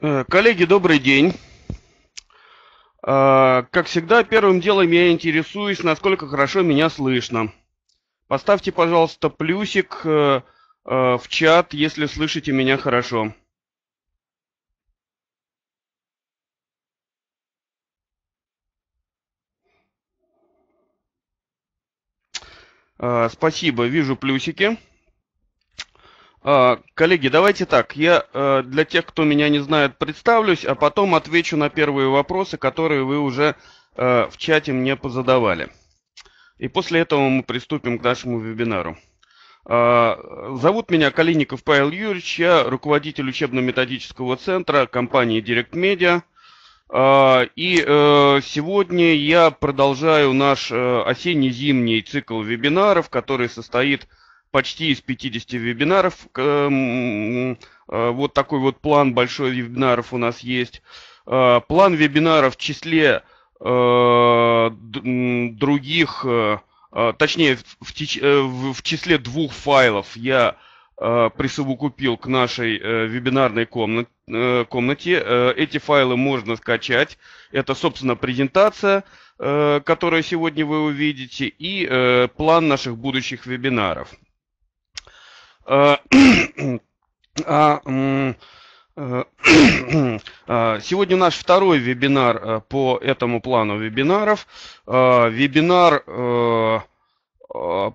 Э, коллеги, добрый день. Э, как всегда, первым делом я интересуюсь, насколько хорошо меня слышно. Поставьте, пожалуйста, плюсик э, в чат, если слышите меня хорошо. Спасибо, вижу плюсики. А, коллеги, давайте так. Я э, для тех, кто меня не знает, представлюсь, а потом отвечу на первые вопросы, которые вы уже э, в чате мне позадавали. И после этого мы приступим к нашему вебинару. А, зовут меня Калиников Павел Юрьевич, я руководитель учебно-методического центра компании Direct Media. А, и э, сегодня я продолжаю наш осенне-зимний цикл вебинаров, который состоит из почти из 50 вебинаров. Эм, э, вот такой вот план большой вебинаров у нас есть. Э, план вебинаров в числе других, точнее, в, числе двух файлов я э, присовокупил к нашей вебинарной комнате. Эти файлы можно скачать. Это, собственно, презентация, которую сегодня вы увидите, и план наших будущих вебинаров. Э, э, э, сегодня наш второй вебинар по этому плану вебинаров. Вебинар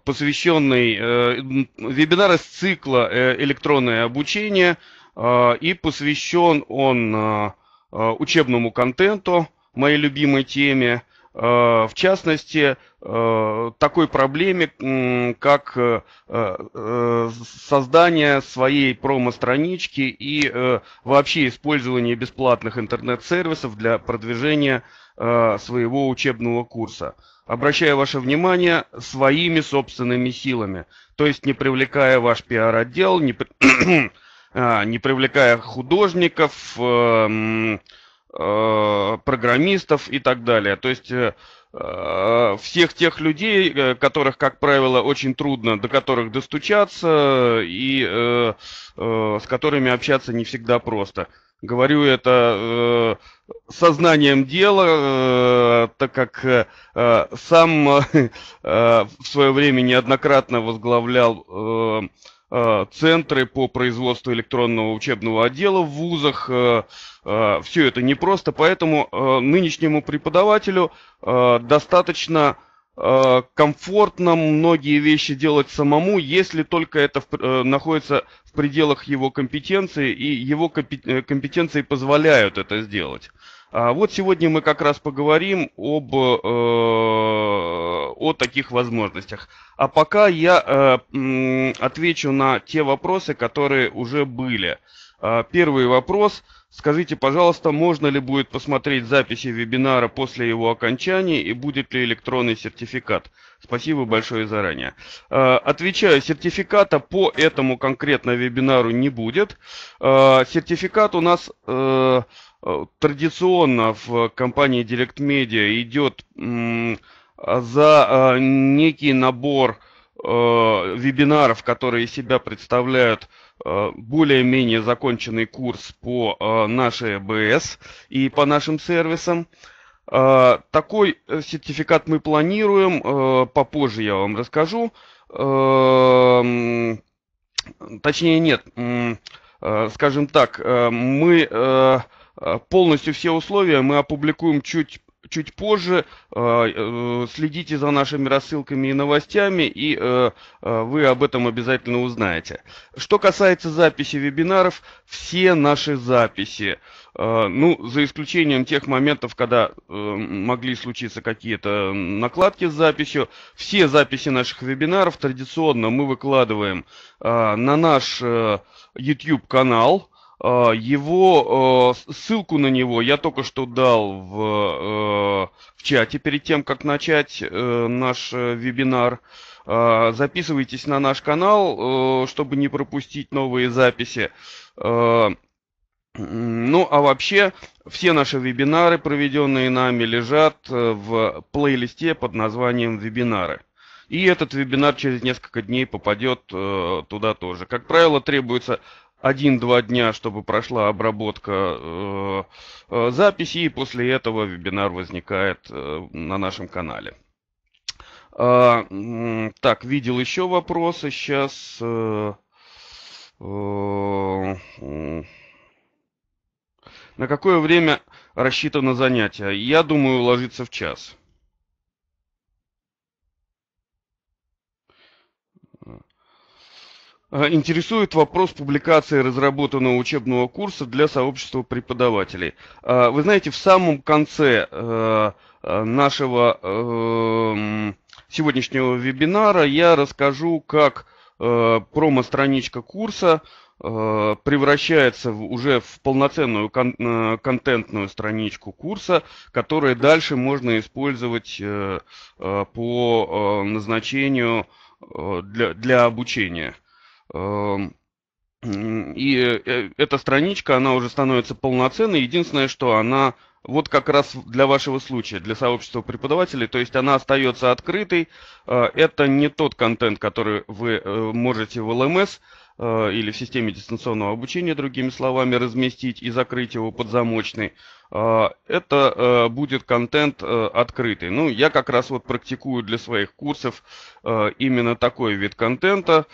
посвященный, вебинар из цикла «Электронное обучение» и посвящен он учебному контенту, моей любимой теме – Э, в частности, э, такой проблеме, как э, создание своей промо-странички и вообще использование бесплатных интернет-сервисов для продвижения своего учебного курса. Обращаю ваше внимание своими собственными силами, то есть не привлекая ваш пиар-отдел, не, при... А, не привлекая художников, Э, программистов и так далее. То есть э, э, всех тех людей, которых, как правило, очень трудно, до которых достучаться и э, э, с которыми общаться не всегда просто. Говорю это э, сознанием дела, э, так как э, сам э, в свое время неоднократно возглавлял э, Э, центры по производству электронного учебного отдела в вузах. Э, э, Все это непросто, поэтому нынешнему преподавателю достаточно комфортно многие вещи делать самому, если только это находится в пределах его компетенции, и его компетенции позволяют это сделать. А, вот сегодня мы как раз поговорим об, э, о таких возможностях. А пока я э, отвечу на те вопросы, которые уже были. А, первый вопрос. Скажите, пожалуйста, можно ли будет посмотреть записи вебинара после его окончания и будет ли электронный сертификат? Спасибо большое заранее. А, отвечаю, сертификата по этому конкретно вебинару не будет. Сертификат у нас э, Э, традиционно в компании Direct Media идет за э, некий набор э, вебинаров, которые себя представляют более-менее законченный курс по нашей АБС и по нашим сервисам. Такой сертификат мы планируем, попозже я вам расскажу. Точнее нет, скажем так, мы Э, полностью все условия мы опубликуем чуть чуть позже. Э, э, следите за нашими рассылками и новостями, и вы об этом обязательно узнаете. Что касается записи вебинаров, все наши записи, ну, за исключением тех моментов, когда могли случиться какие-то накладки с записью, все записи наших вебинаров традиционно мы выкладываем на наш YouTube-канал, а, его а, ссылку на него я только что дал в, а, в чате перед тем, как начать э, наш э, вебинар. Записывайтесь на наш канал, э, чтобы не пропустить новые записи. Ну а вообще, все наши вебинары, проведенные нами, лежат в плейлисте под названием «Вебинары». И этот вебинар через несколько дней попадет туда тоже. Как правило, требуется один-два дня, чтобы прошла обработка э, э, записи, и после этого вебинар возникает э, на нашем канале. Э, так, видел еще вопросы. Сейчас... Э, э, на какое время рассчитано занятие? Я думаю, ложиться в час. Э, интересует вопрос публикации разработанного учебного курса для сообщества преподавателей. Э, вы знаете, в самом конце э, нашего сегодняшнего вебинара я расскажу, как промо-страничка курса превращается уже в полноценную контентную страничку курса, которую дальше можно использовать по назначению для, для обучения. Эм, и э, эта страничка, она уже становится полноценной. Единственное, что она вот как раз для вашего случая, для сообщества преподавателей, то есть она остается открытой. Э, это не тот контент, который вы э, можете в ЛМС Э, или в системе дистанционного обучения, другими словами, разместить и закрыть его под замочный, э, это э, будет контент открытый. Ну, я как раз вот практикую для своих курсов именно такой вид контента.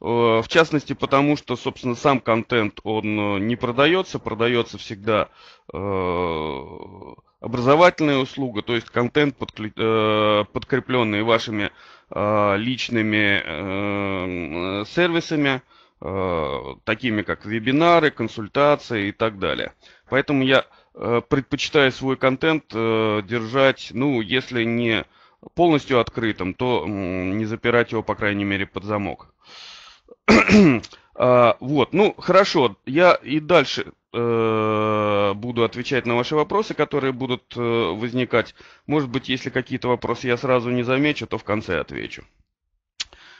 В частности, потому что, собственно, сам контент, он не продается, продается всегда образовательная услуга, то есть контент, подкрепленный вашими личными сервисами, Э, такими как вебинары, консультации и так далее. Поэтому я э, предпочитаю свой контент э, держать, ну, если не полностью открытым, то не запирать его, по крайней мере, под замок. А, вот, ну, хорошо, я и дальше буду отвечать на ваши вопросы, которые будут возникать. Может быть, если какие-то вопросы я сразу не замечу, то в конце отвечу.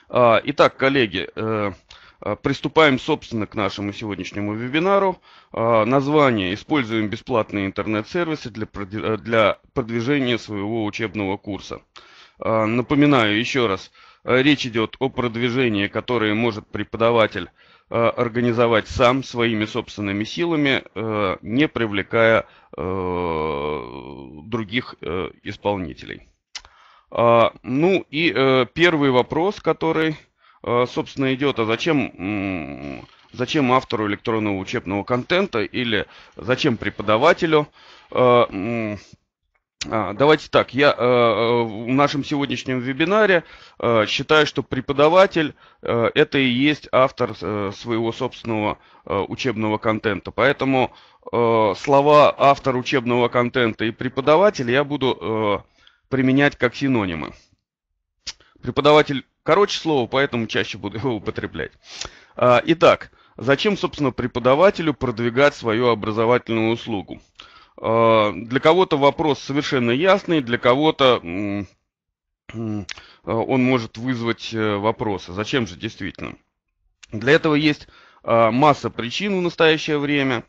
А, итак, коллеги, а, приступаем, собственно, к нашему сегодняшнему вебинару. А, название «Используем бесплатные интернет-сервисы для э, продвижения своего учебного курса». А, напоминаю еще раз, э, речь идет о продвижении, которое может преподаватель э, организовать сам своими собственными силами, не привлекая других исполнителей. Ну и первый вопрос, который Э, собственно, идет, а зачем, зачем автору электронного учебного контента или зачем преподавателю. Э, а, давайте так, я э, в нашем сегодняшнем вебинаре считаю, что преподаватель это и есть автор своего собственного учебного контента. Поэтому слова автор учебного контента и преподаватель я буду применять как синонимы. Преподаватель Короче слово, поэтому чаще буду его употреблять. А, итак, зачем, собственно, преподавателю продвигать свою образовательную услугу? А, для кого-то вопрос совершенно ясный, для кого-то а, он может вызвать э, вопросы. Зачем же действительно? Для этого есть масса причин в настоящее время.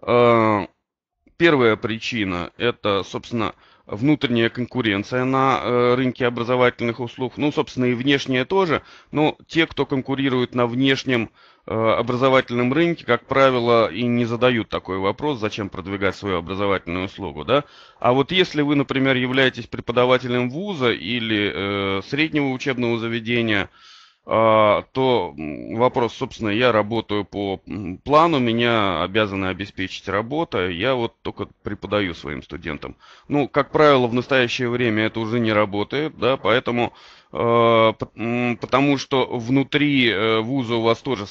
Первая причина – это, собственно, внутренняя конкуренция на э, рынке образовательных услуг, ну, собственно, и внешняя тоже, но те, кто конкурирует на внешнем э, образовательном рынке, как правило, и не задают такой вопрос, зачем продвигать свою образовательную услугу, да? А вот если вы, например, являетесь преподавателем вуза или э, среднего учебного заведения, э, а, то вопрос, собственно, я работаю по плану, меня обязаны обеспечить работа, я вот только преподаю своим студентам. Ну, как правило, в настоящее время это уже не работает, да, поэтому Э, потому что внутри э, вуза у вас тоже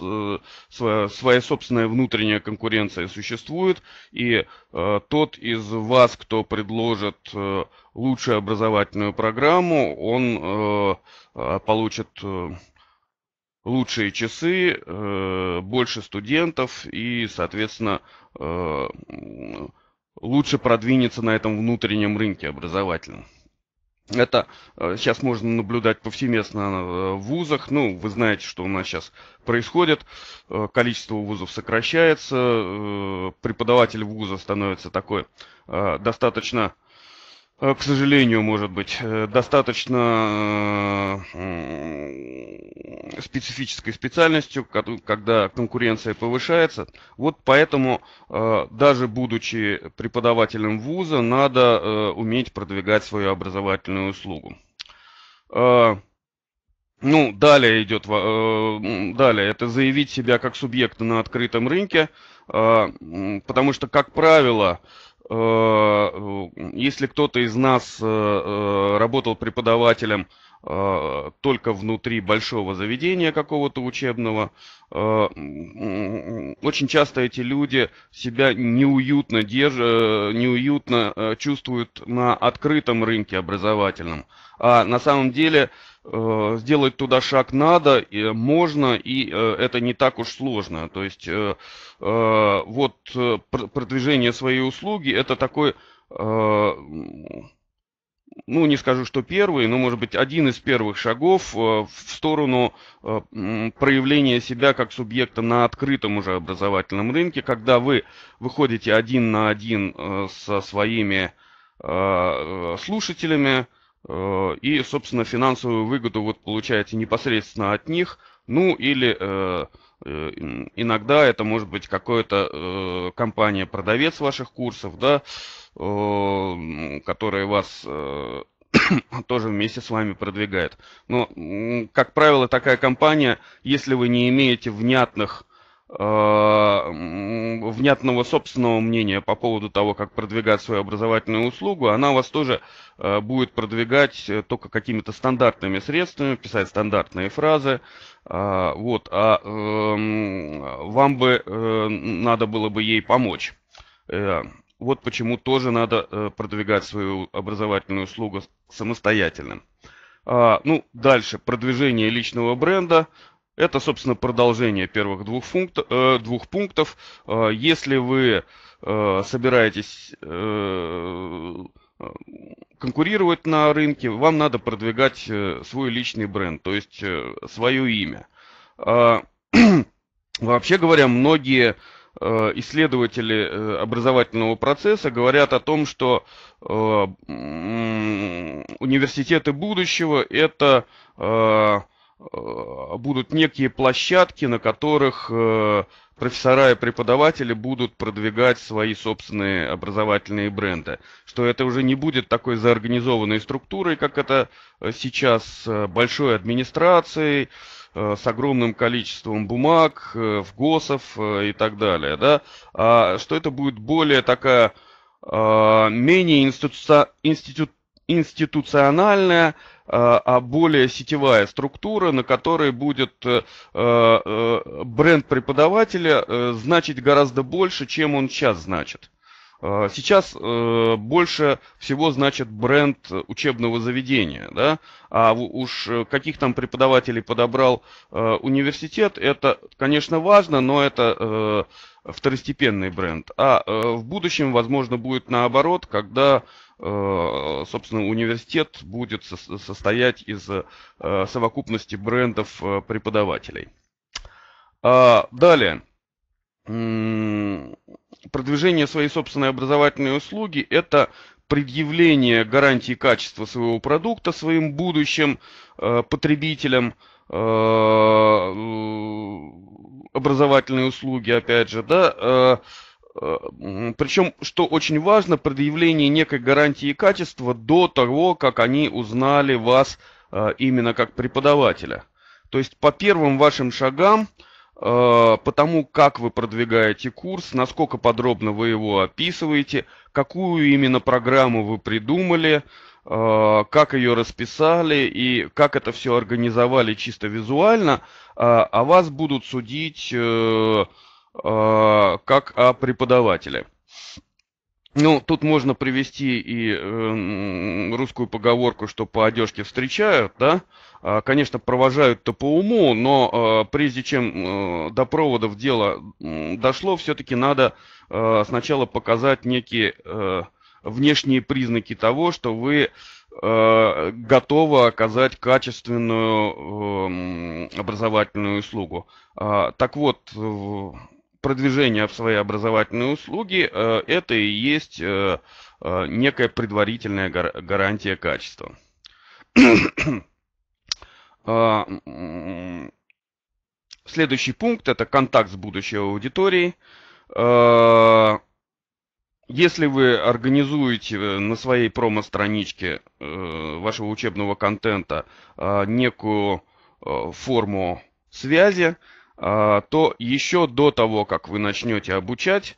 э, своя, своя собственная внутренняя конкуренция существует, и тот из вас, кто предложит лучшую образовательную программу, он получит лучшие часы, больше студентов и, соответственно, лучше продвинется на этом внутреннем рынке образовательном. Это э, сейчас можно наблюдать повсеместно э, в вузах. Ну, вы знаете, что у нас сейчас происходит. Э, количество вузов сокращается. Преподаватель вуза становится такой достаточно Э, к сожалению, может быть, э, достаточно э, специфической специальностью, когда конкуренция повышается. Вот поэтому, даже будучи преподавателем вуза, надо уметь продвигать свою образовательную услугу. Ну, далее идет, далее это заявить себя как субъект на открытом рынке, потому что, как правило, Э, если кто-то из нас э, э, работал преподавателем только внутри большого заведения какого-то учебного, очень часто эти люди себя неуютно, держат, неуютно чувствуют на открытом рынке образовательном. А на самом деле Э, сделать туда шаг надо, и можно, и э, это не так уж сложно. То есть э, вот продвижение своей услуги это такой, ну не скажу, что первый, но может быть один из первых шагов в сторону проявления себя как субъекта на открытом уже образовательном рынке, когда вы выходите один на один со своими слушателями, Э, и, собственно, финансовую выгоду вот получаете непосредственно от них, ну или э, э иногда это может быть какая-то э, компания-продавец ваших курсов, да, э, которая вас э, тоже вместе с вами продвигает. Но, как правило, такая компания, если вы не имеете внятных Э, внятного собственного мнения по поводу того, как продвигать свою образовательную услугу, она вас тоже э, будет продвигать э, только какими-то стандартными средствами, писать стандартные фразы. Вот, а эм, вам бы надо было бы ей помочь. Вот почему тоже надо продвигать свою образовательную услугу самостоятельно. А, ну, дальше, продвижение личного бренда – это, собственно, продолжение первых двух, функт, э, двух пунктов. Э, если вы э, собираетесь э, э, конкурировать на рынке, вам надо продвигать э, свой личный бренд, то есть э, свое имя. Э, вообще говоря, многие э, исследователи э, образовательного процесса говорят о том, что университеты будущего это Э, будут некие площадки, на которых э, профессора и преподаватели будут продвигать свои собственные образовательные бренды. Что это уже не будет такой заорганизованной структурой, как это э, сейчас с большой администрацией, с огромным количеством бумаг, в ГОСов и так далее. Да? А что это будет более такая менее институ... институциональная а, а более сетевая структура, на которой будет э, э, э, бренд преподавателя значить гораздо больше, чем он сейчас значит. А, сейчас больше всего значит бренд учебного заведения, да, а уж каких там преподавателей подобрал университет, это, конечно, важно, но это второстепенный бренд. А в будущем, возможно, будет наоборот, когда Э, собственно, университет будет состоять из э, совокупности брендов э, преподавателей. А, далее. Продвижение своей собственной образовательной услуги – это предъявление гарантии качества своего продукта своим будущим потребителям, образовательные услуги, опять же, да, Э, Причем, что очень важно, предъявление некой гарантии качества до того, как они узнали вас э, именно как преподавателя. То есть по первым вашим шагам, э, по тому, как вы продвигаете курс, насколько подробно вы его описываете, какую именно программу вы придумали, как ее расписали и как это все организовали чисто визуально, а вас будут судить а, как о преподавателе. Ну, тут можно привести и э, русскую поговорку, что по одежке встречают, да. А, конечно, провожают-то по уму, но э, прежде чем э, до проводов дело э, дошло, все-таки надо э, сначала показать некие э, внешние признаки того, что вы э, готовы оказать качественную э, образовательную услугу. Э, так вот. Э, продвижения в свои образовательные услуги, э, это и есть э, э, некая предварительная гарантия качества. А, следующий пункт – это контакт с будущей аудиторией. Если вы организуете на своей промо-страничке вашего учебного контента некую форму связи, а, то еще до того, как вы начнете обучать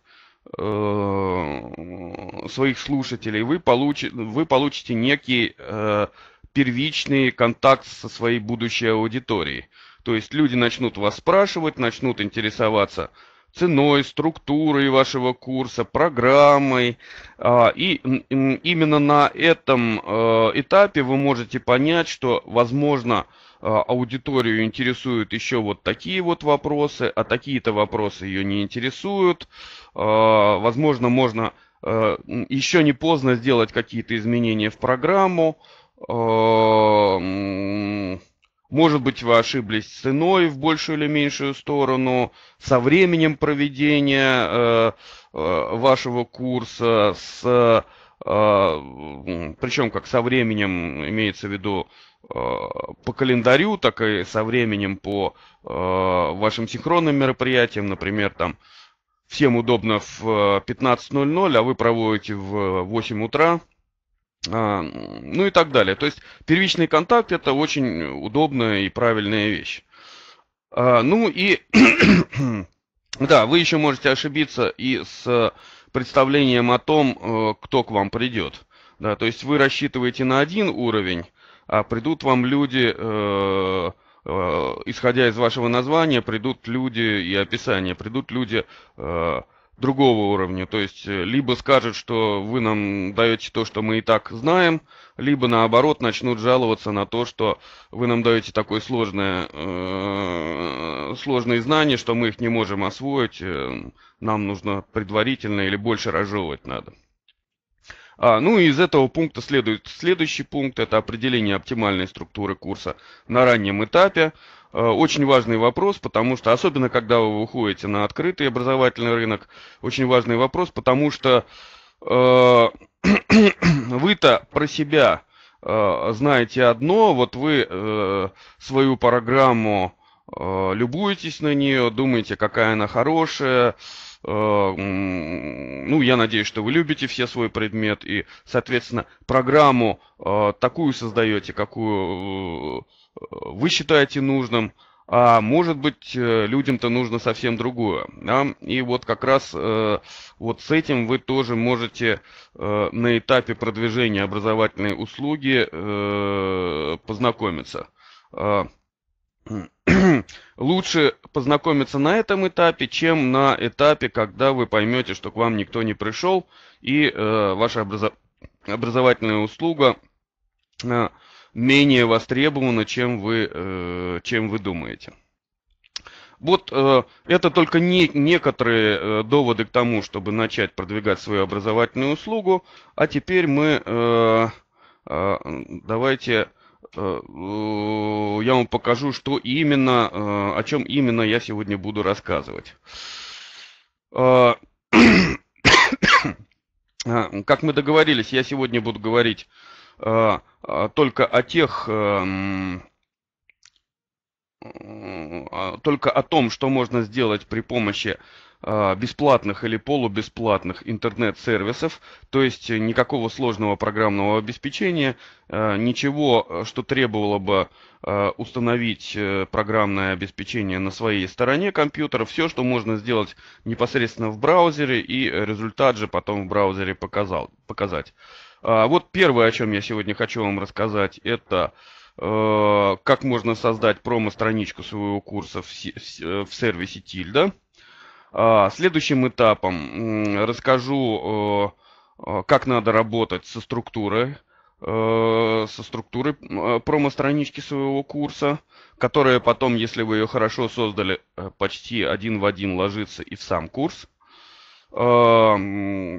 э, своих слушателей, вы, получи, вы получите некий э, первичный контакт со своей будущей аудиторией. То есть люди начнут вас спрашивать, начнут интересоваться ценой, структурой вашего курса, программой. А, и именно на этом э, этапе вы можете понять, что, возможно, а, аудиторию интересуют еще вот такие вот вопросы, а такие-то вопросы ее не интересуют. А, возможно, можно а, еще не поздно сделать какие-то изменения в программу. Может быть, вы ошиблись ценой в большую или меньшую сторону, со временем проведения э, э, вашего курса, с э, причем как со временем имеется в виду Э, по календарю, так и со временем по э, вашим синхронным мероприятиям. Например, там всем удобно в 15.00, э, а вы проводите в 8 утра. А, ну и так далее. То есть первичный контакт это очень удобная и правильная вещь. А, ну и да, вы еще можете ошибиться и с представлением о том, кто к вам придет. Да, то есть вы рассчитываете на один уровень а придут вам люди, э, э, исходя из вашего названия, придут люди и описания, придут люди э, другого уровня. То есть, э, либо скажут, что вы нам даете то, что мы и так знаем, либо наоборот начнут жаловаться на то, что вы нам даете такое сложное, э, сложные знания, что мы их не можем освоить, э, нам нужно предварительно или больше разжевывать надо. А, ну и из этого пункта следует следующий пункт, это определение оптимальной структуры курса на раннем этапе. А, очень важный вопрос, потому что, особенно когда вы уходите на открытый образовательный рынок, очень важный вопрос, потому что э, вы-то про себя э, знаете одно, вот вы э, свою программу любуетесь на нее, думаете, какая она хорошая, Э, ну, я надеюсь, что вы любите все свой предмет и, соответственно, программу э, такую создаете, какую э, вы считаете нужным, а может быть, людям-то нужно совсем другое. Да? И вот как раз вот с этим вы тоже можете на этапе продвижения образовательной услуги познакомиться. лучше познакомиться на этом этапе, чем на этапе, когда вы поймете, что к вам никто не пришел, и э, ваша образо... образовательная услуга э, менее востребована, чем вы, э, чем вы думаете. Вот э, это только не, некоторые э, доводы к тому, чтобы начать продвигать свою образовательную услугу. А теперь мы э, э, давайте Э, э, я вам покажу, что именно, э, о чем именно я сегодня буду рассказывать. Как мы договорились, я сегодня буду говорить только о тех, только о том, что можно сделать при помощи а, бесплатных или полубесплатных интернет-сервисов, то есть э, никакого сложного программного обеспечения, э, ничего, э, что требовало бы установить программное обеспечение на своей стороне компьютера, все, что можно сделать непосредственно в браузере и результат же потом в браузере показал, показать. А, вот первое, о чем я сегодня хочу вам рассказать, это как можно создать промо-страничку своего курса в сервисе Тильда. А, следующим этапом расскажу, э, э, как надо работать со структурой, э, со структурой промо-странички своего курса, которая потом, если вы ее хорошо создали, почти один в один ложится и в сам курс. А,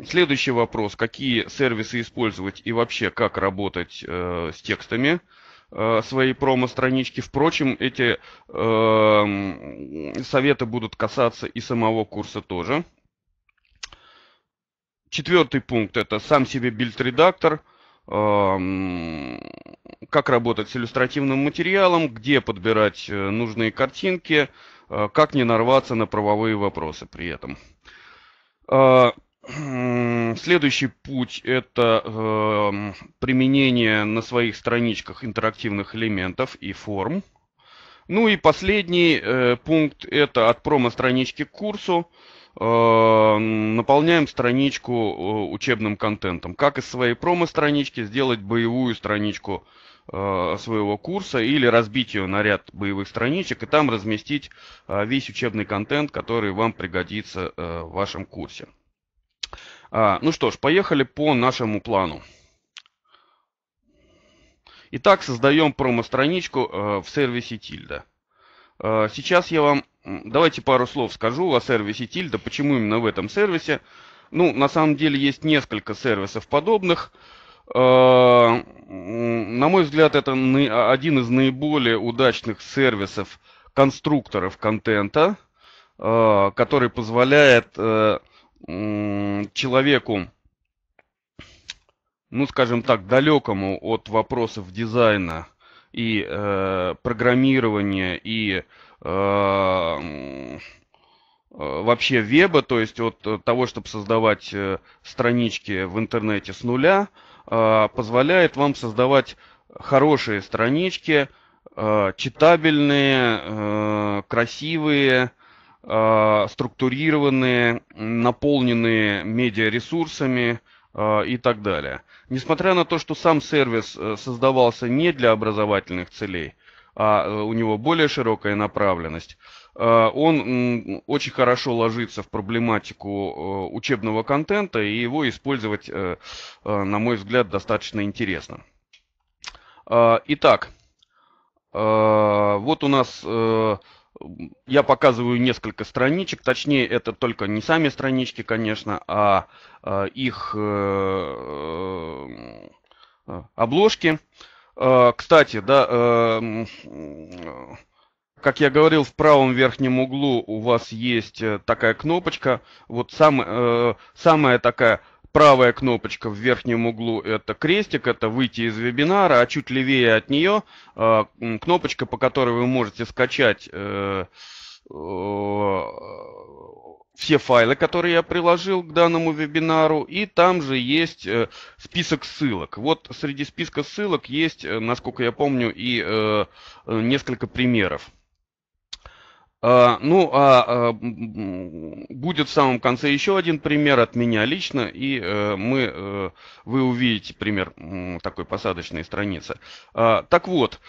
следующий вопрос. Какие сервисы использовать и вообще как работать с текстами? Э, своей промо-странички. Впрочем, эти э, советы будут касаться и самого курса тоже. Четвертый пункт – это сам себе билд-редактор, э, эм, как работать с иллюстративным материалом, где подбирать э, нужные картинки, э, как не нарваться на правовые вопросы при этом. Э, Следующий путь – это э, применение на своих страничках интерактивных элементов и форм. Ну и последний э, пункт – это от промо-странички к курсу. Э, наполняем страничку э, учебным контентом. Как из своей промо-странички сделать боевую страничку э, своего курса или разбить ее на ряд боевых страничек и там разместить э, весь учебный контент, который вам пригодится э, в вашем курсе. А, ну что ж, поехали по нашему плану. Итак, создаем промо-страничку э, в сервисе Тильда. Э, сейчас я вам, давайте пару слов скажу о сервисе Тильда. почему именно в этом сервисе. Ну, на самом деле есть несколько сервисов подобных. Э, на мой взгляд, это на, один из наиболее удачных сервисов конструкторов контента, э, который позволяет э, человеку, ну скажем так, далекому от вопросов дизайна и э, программирования и э, э вообще веба, то есть от того, чтобы создавать э, странички в интернете с нуля, э, позволяет вам создавать хорошие странички, э, читабельные, э, красивые, а, структурированные, наполненные медиаресурсами а, и так далее. Несмотря на то, что сам сервис э, создавался не для образовательных целей, а э, у него более широкая направленность, а, он очень хорошо ложится в проблематику э, учебного контента, и его использовать, на мой взгляд, достаточно интересно. Итак, вот у нас я показываю несколько страничек, точнее это только не сами странички, конечно, а э, их э, э, обложки. Кстати, да, как я говорил, в правом верхнем углу у вас есть такая кнопочка, вот сам, самая такая правая кнопочка в верхнем углу это крестик, это выйти из вебинара, а чуть левее от нее э, кнопочка, по которой вы можете скачать э, э, все файлы, которые я приложил к данному вебинару, и там же есть список ссылок. Вот среди списка ссылок есть, насколько я помню, и несколько примеров. А, ну, а, а будет в самом конце еще один пример от меня лично, и э, мы, э, вы увидите пример такой посадочной страницы. А, так вот,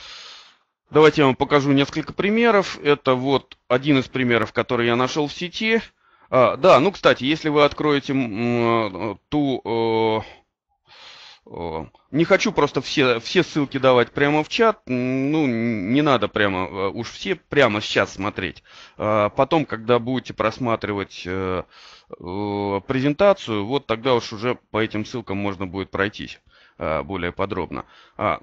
давайте я вам покажу несколько примеров. Это вот один из примеров, который я нашел в сети. Да, ну, кстати, если вы откроете э, ту не хочу просто все, все ссылки давать прямо в чат. Ну, не надо прямо, э, уж все прямо сейчас смотреть. А потом, когда будете просматривать э, презентацию, вот тогда уж уже по этим ссылкам можно будет пройтись э, более подробно. А,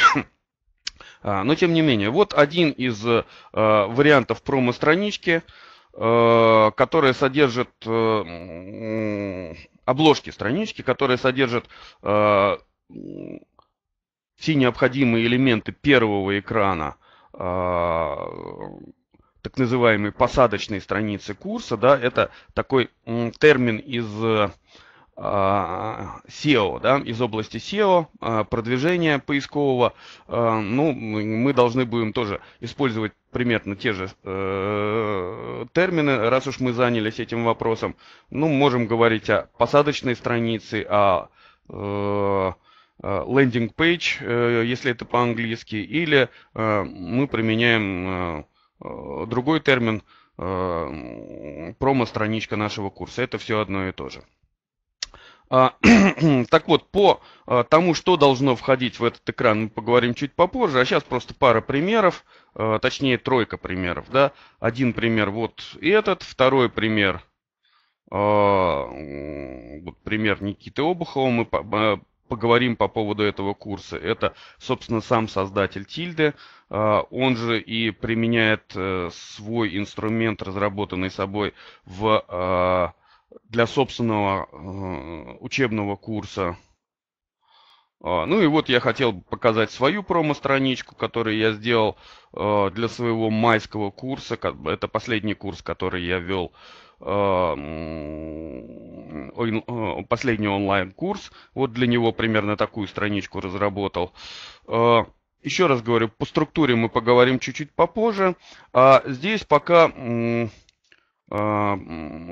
а, но тем не менее, вот один из вариантов промо-странички. Э, которые содержат э, обложки странички, которые содержат э, все необходимые элементы первого экрана так называемой посадочной страницы курса, да, это такой термин из SEO, а, да, из области SEO, а, продвижения поискового, а, ну, мы должны будем тоже использовать примерно те же э, термины, раз уж мы занялись этим вопросом. Ну, можем говорить о посадочной странице, о э, лендинг пейдж, э, если это по-английски, или мы применяем другой термин, промо-страничка нашего курса. Это все одно и то же. А, так вот, по а, тому, что должно входить в этот экран, мы поговорим чуть попозже. А сейчас просто пара примеров, а, точнее тройка примеров. Да? Один пример вот этот, второй пример, вот пример Никиты Обухова. Мы поговорим по поводу этого курса. Это, собственно, сам создатель Тильды. Он же и применяет э, свой инструмент, разработанный собой в для собственного э, учебного курса. А, ну и вот я хотел показать свою промо-страничку, которую я сделал э, для своего майского курса. Это последний курс, который я вел, э, последний онлайн-курс. Вот для него примерно такую страничку разработал. Еще раз говорю, по структуре мы поговорим чуть-чуть попозже. А здесь пока а,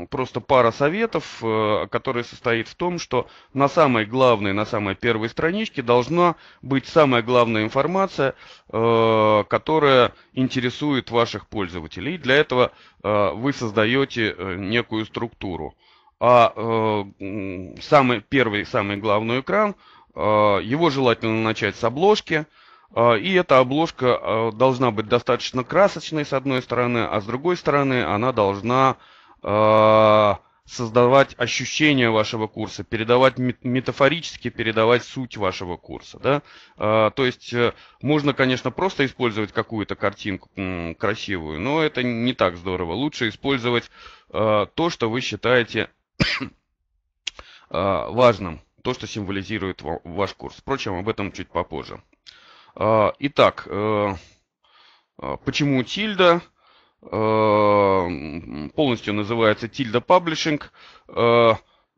просто пара советов, э, которые состоит в том, что на самой главной, на самой первой страничке должна быть самая главная информация, э, которая интересует ваших пользователей. для этого э, вы создаете некую структуру. А самый первый, самый главный экран, его желательно начать с обложки – а, и эта обложка а, должна быть достаточно красочной с одной стороны, а с другой стороны она должна а, создавать ощущение вашего курса, передавать метафорически, передавать суть вашего курса. Да? То есть э, можно, конечно, просто использовать какую-то картинку красивую, но это не так здорово. Лучше использовать то, что вы считаете важным, то, что символизирует ваш курс. Впрочем, об этом чуть попозже. А, итак, э, а, почему тильда? Э, полностью называется тильда паблишинг. Э,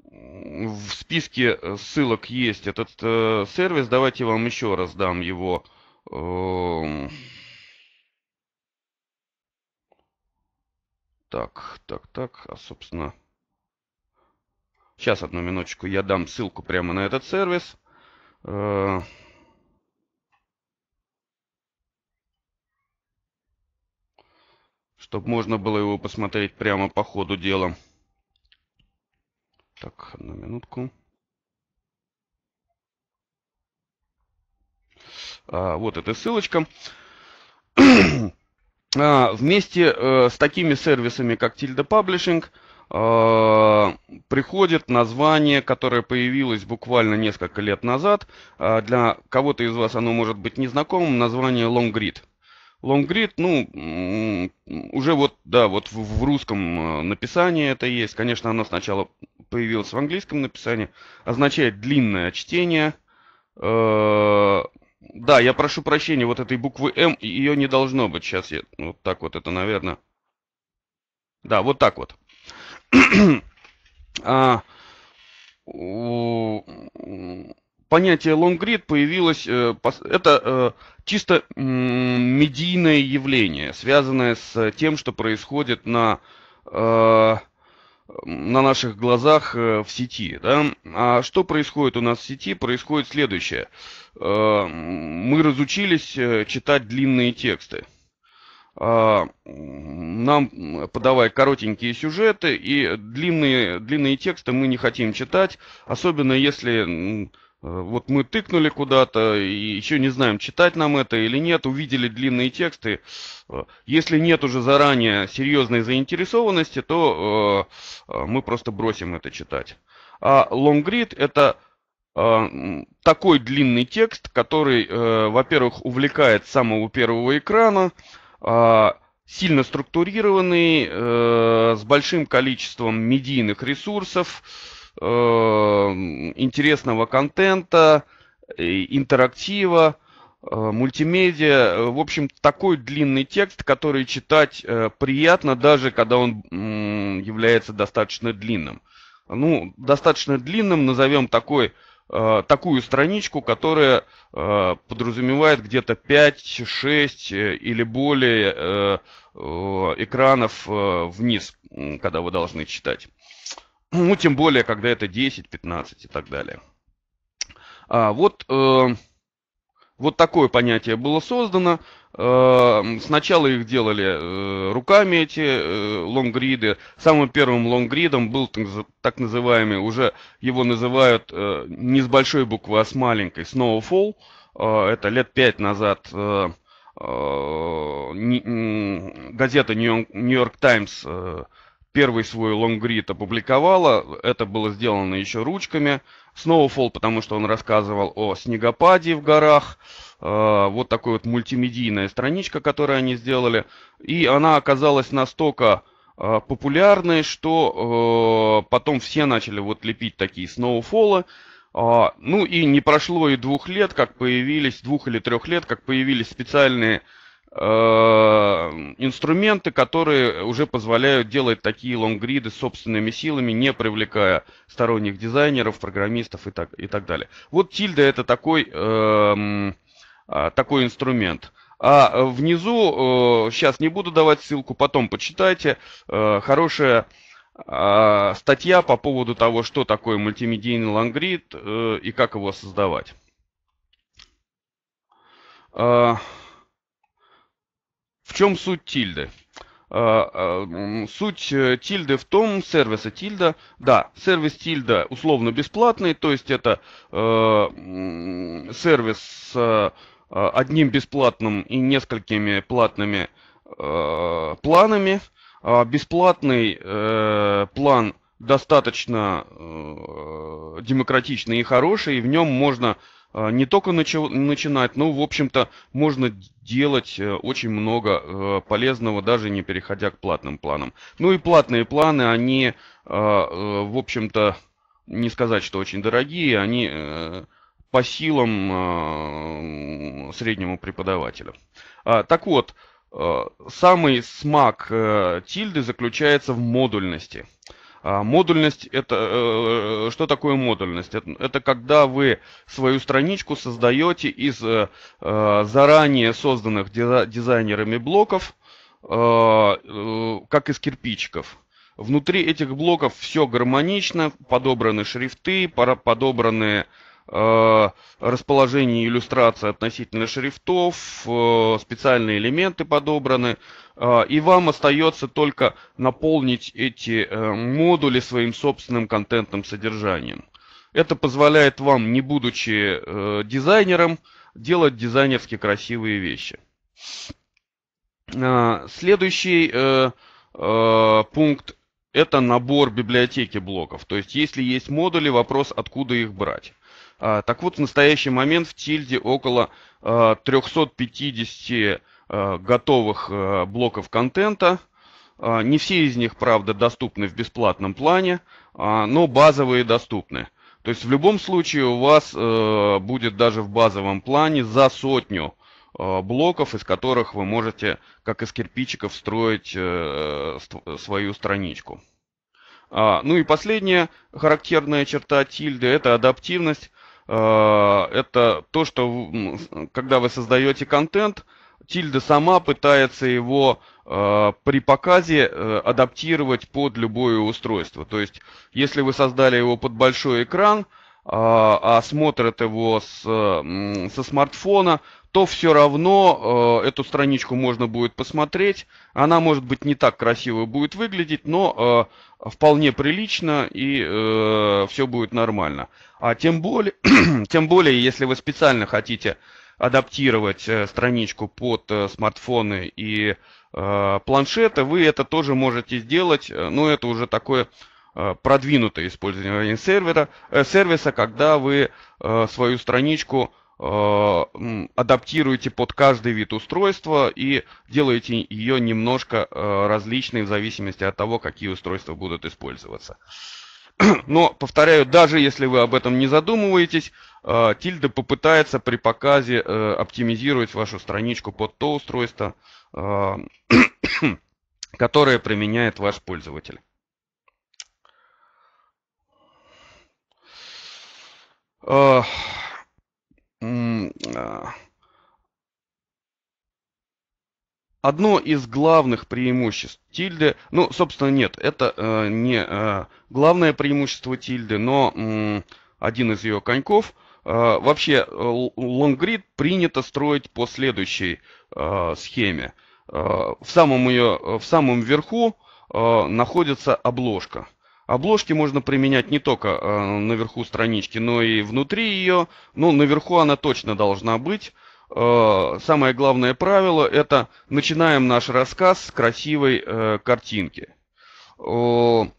в списке ссылок есть этот сервис. Давайте я вам еще раз дам его. Эм, так, так, так, а собственно... Сейчас, одну минуточку, я дам ссылку прямо на этот сервис. чтобы можно было его посмотреть прямо по ходу дела. Так, одну минутку. А, вот эта ссылочка. а, вместе э, с такими сервисами, как Tilda Publishing, э, приходит название, которое появилось буквально несколько лет назад. Э, для кого-то из вас оно может быть незнакомым, название LongGrid. Лонгрид, ну, уже вот, да, вот в, в русском э, написании это есть. Конечно, оно сначала появилось в английском написании. Означает длинное чтение. Э, да, я прошу прощения, вот этой буквы М, ее не должно быть. Сейчас я ну, вот так вот это, наверное. Да, вот так вот. а, понятие лонгрид появилось, э, это э, чисто медийное явление, связанное с тем, что происходит на, э, на наших глазах в сети. Да? А что происходит у нас в сети? Происходит следующее. Мы разучились читать длинные тексты а, нам подавая коротенькие сюжеты и длинные, длинные тексты мы не хотим читать, особенно если Э, вот мы тыкнули куда-то, и еще не знаем, читать нам это или нет, увидели длинные тексты. Э, если нет уже заранее серьезной заинтересованности, то э, мы просто бросим это читать. А лонгрид это такой длинный текст, который, во-первых, увлекает с самого первого экрана, а, сильно структурированный, с большим количеством медийных ресурсов, Эм, интересного контента, интерактива, э, мультимедиа. Э, в общем, такой длинный текст, который читать э, приятно, даже когда он является достаточно длинным. Ну, достаточно длинным назовем такой такую страничку, которая подразумевает где-то 5-6 или более экранов вниз, когда вы должны читать. Ну, тем более, когда это 10, 15 и так далее. А, вот, э, вот такое понятие было создано. Э, сначала их делали э, руками эти э, лонгриды. Самым первым лонгридом был так, так называемый, уже его называют э, не с большой буквы, а с маленькой, Snowfall. Э, это лет 5 назад э, э, газета New York Times э, первый свой лонгрид опубликовала. Это было сделано еще ручками. Snowfall, потому что он рассказывал о снегопаде в горах. А, вот такой вот мультимедийная страничка, которую они сделали. И она оказалась настолько а, популярной, что э, потом все начали вот лепить такие сноуфолы. А, ну и не прошло и двух лет, как появились, двух или трех лет, как появились специальные Э, инструменты, которые уже позволяют делать такие лонгриды собственными силами, не привлекая сторонних дизайнеров, программистов и так, и так далее. Вот тильда это такой, э, такой инструмент. А внизу, э, сейчас не буду давать ссылку, потом почитайте, э, хорошая э, статья по поводу того, что такое мультимедийный лонгрид э, и как его создавать. А, чем суть тильды? А, а, суть э, тильды в том, сервиса тильда, да, сервис тильда условно бесплатный, то есть это э, сервис с э, одним бесплатным и несколькими платными э, планами. А бесплатный э, план достаточно э, демократичный и хороший, и в нем можно э, Э, не только начинать, но, в общем-то, можно делать э, очень много э, полезного, даже не переходя к платным планам. Ну и платные планы, они, в общем-то, не сказать, что очень дорогие, они по силам среднему преподавателю. А, так вот, самый смак тильды заключается в модульности – а, модульность это э, что такое модульность? Это, это когда вы свою страничку создаете из э, э, заранее созданных дизайнерами блоков, как из кирпичиков. Внутри этих блоков все гармонично, подобраны шрифты, подобраны расположение иллюстрации относительно шрифтов, специальные элементы подобраны. А, и вам остается только наполнить эти э, модули своим собственным контентным содержанием. Это позволяет вам, не будучи э, дизайнером, делать дизайнерски красивые вещи. А, следующий э, пункт – это набор библиотеки блоков. То есть, если есть модули, вопрос, откуда их брать. А, так вот, в настоящий момент в Тильде около 350 Э, готовых э, блоков контента. Э, не все из них, правда, доступны в бесплатном плане, а, но базовые доступны. То есть в любом случае у вас будет даже в базовом плане за сотню блоков, из которых вы можете, как из кирпичиков, строить свою страничку. А, ну и последняя характерная черта тильды – это адаптивность. Это то, что когда вы создаете контент – Тильда сама пытается его э, при показе э, адаптировать под любое устройство. То есть, если вы создали его под большой экран, э, а смотрят его с, со смартфона, то все равно э, эту страничку можно будет посмотреть. Она, может быть, не так красиво будет выглядеть, но э, вполне прилично и э, все будет нормально. А тем более, тем более, если вы специально хотите адаптировать э, страничку под э, смартфоны и э, планшеты, вы это тоже можете сделать, но ну, это уже такое продвинутое использование сервера, сервиса, когда вы свою страничку адаптируете под каждый вид устройства и делаете ее немножко различной в зависимости от того, какие устройства будут использоваться. Но, повторяю, даже если вы об этом не задумываетесь, э, Тильда попытается при показе э, оптимизировать вашу страничку под то устройство, э, которое применяет ваш пользователь. одно из главных преимуществ тильды, ну, собственно, нет, это э, не э, главное преимущество тильды, но э, один из ее коньков. Э, вообще, э, лонгрид принято строить по следующей э, схеме. Э, в, самом ее, в самом верху э, находится обложка. Обложки можно применять не только э, наверху странички, но и внутри ее. Ну, наверху она точно должна быть. Э, самое главное правило – это начинаем наш рассказ с красивой э, картинки. вот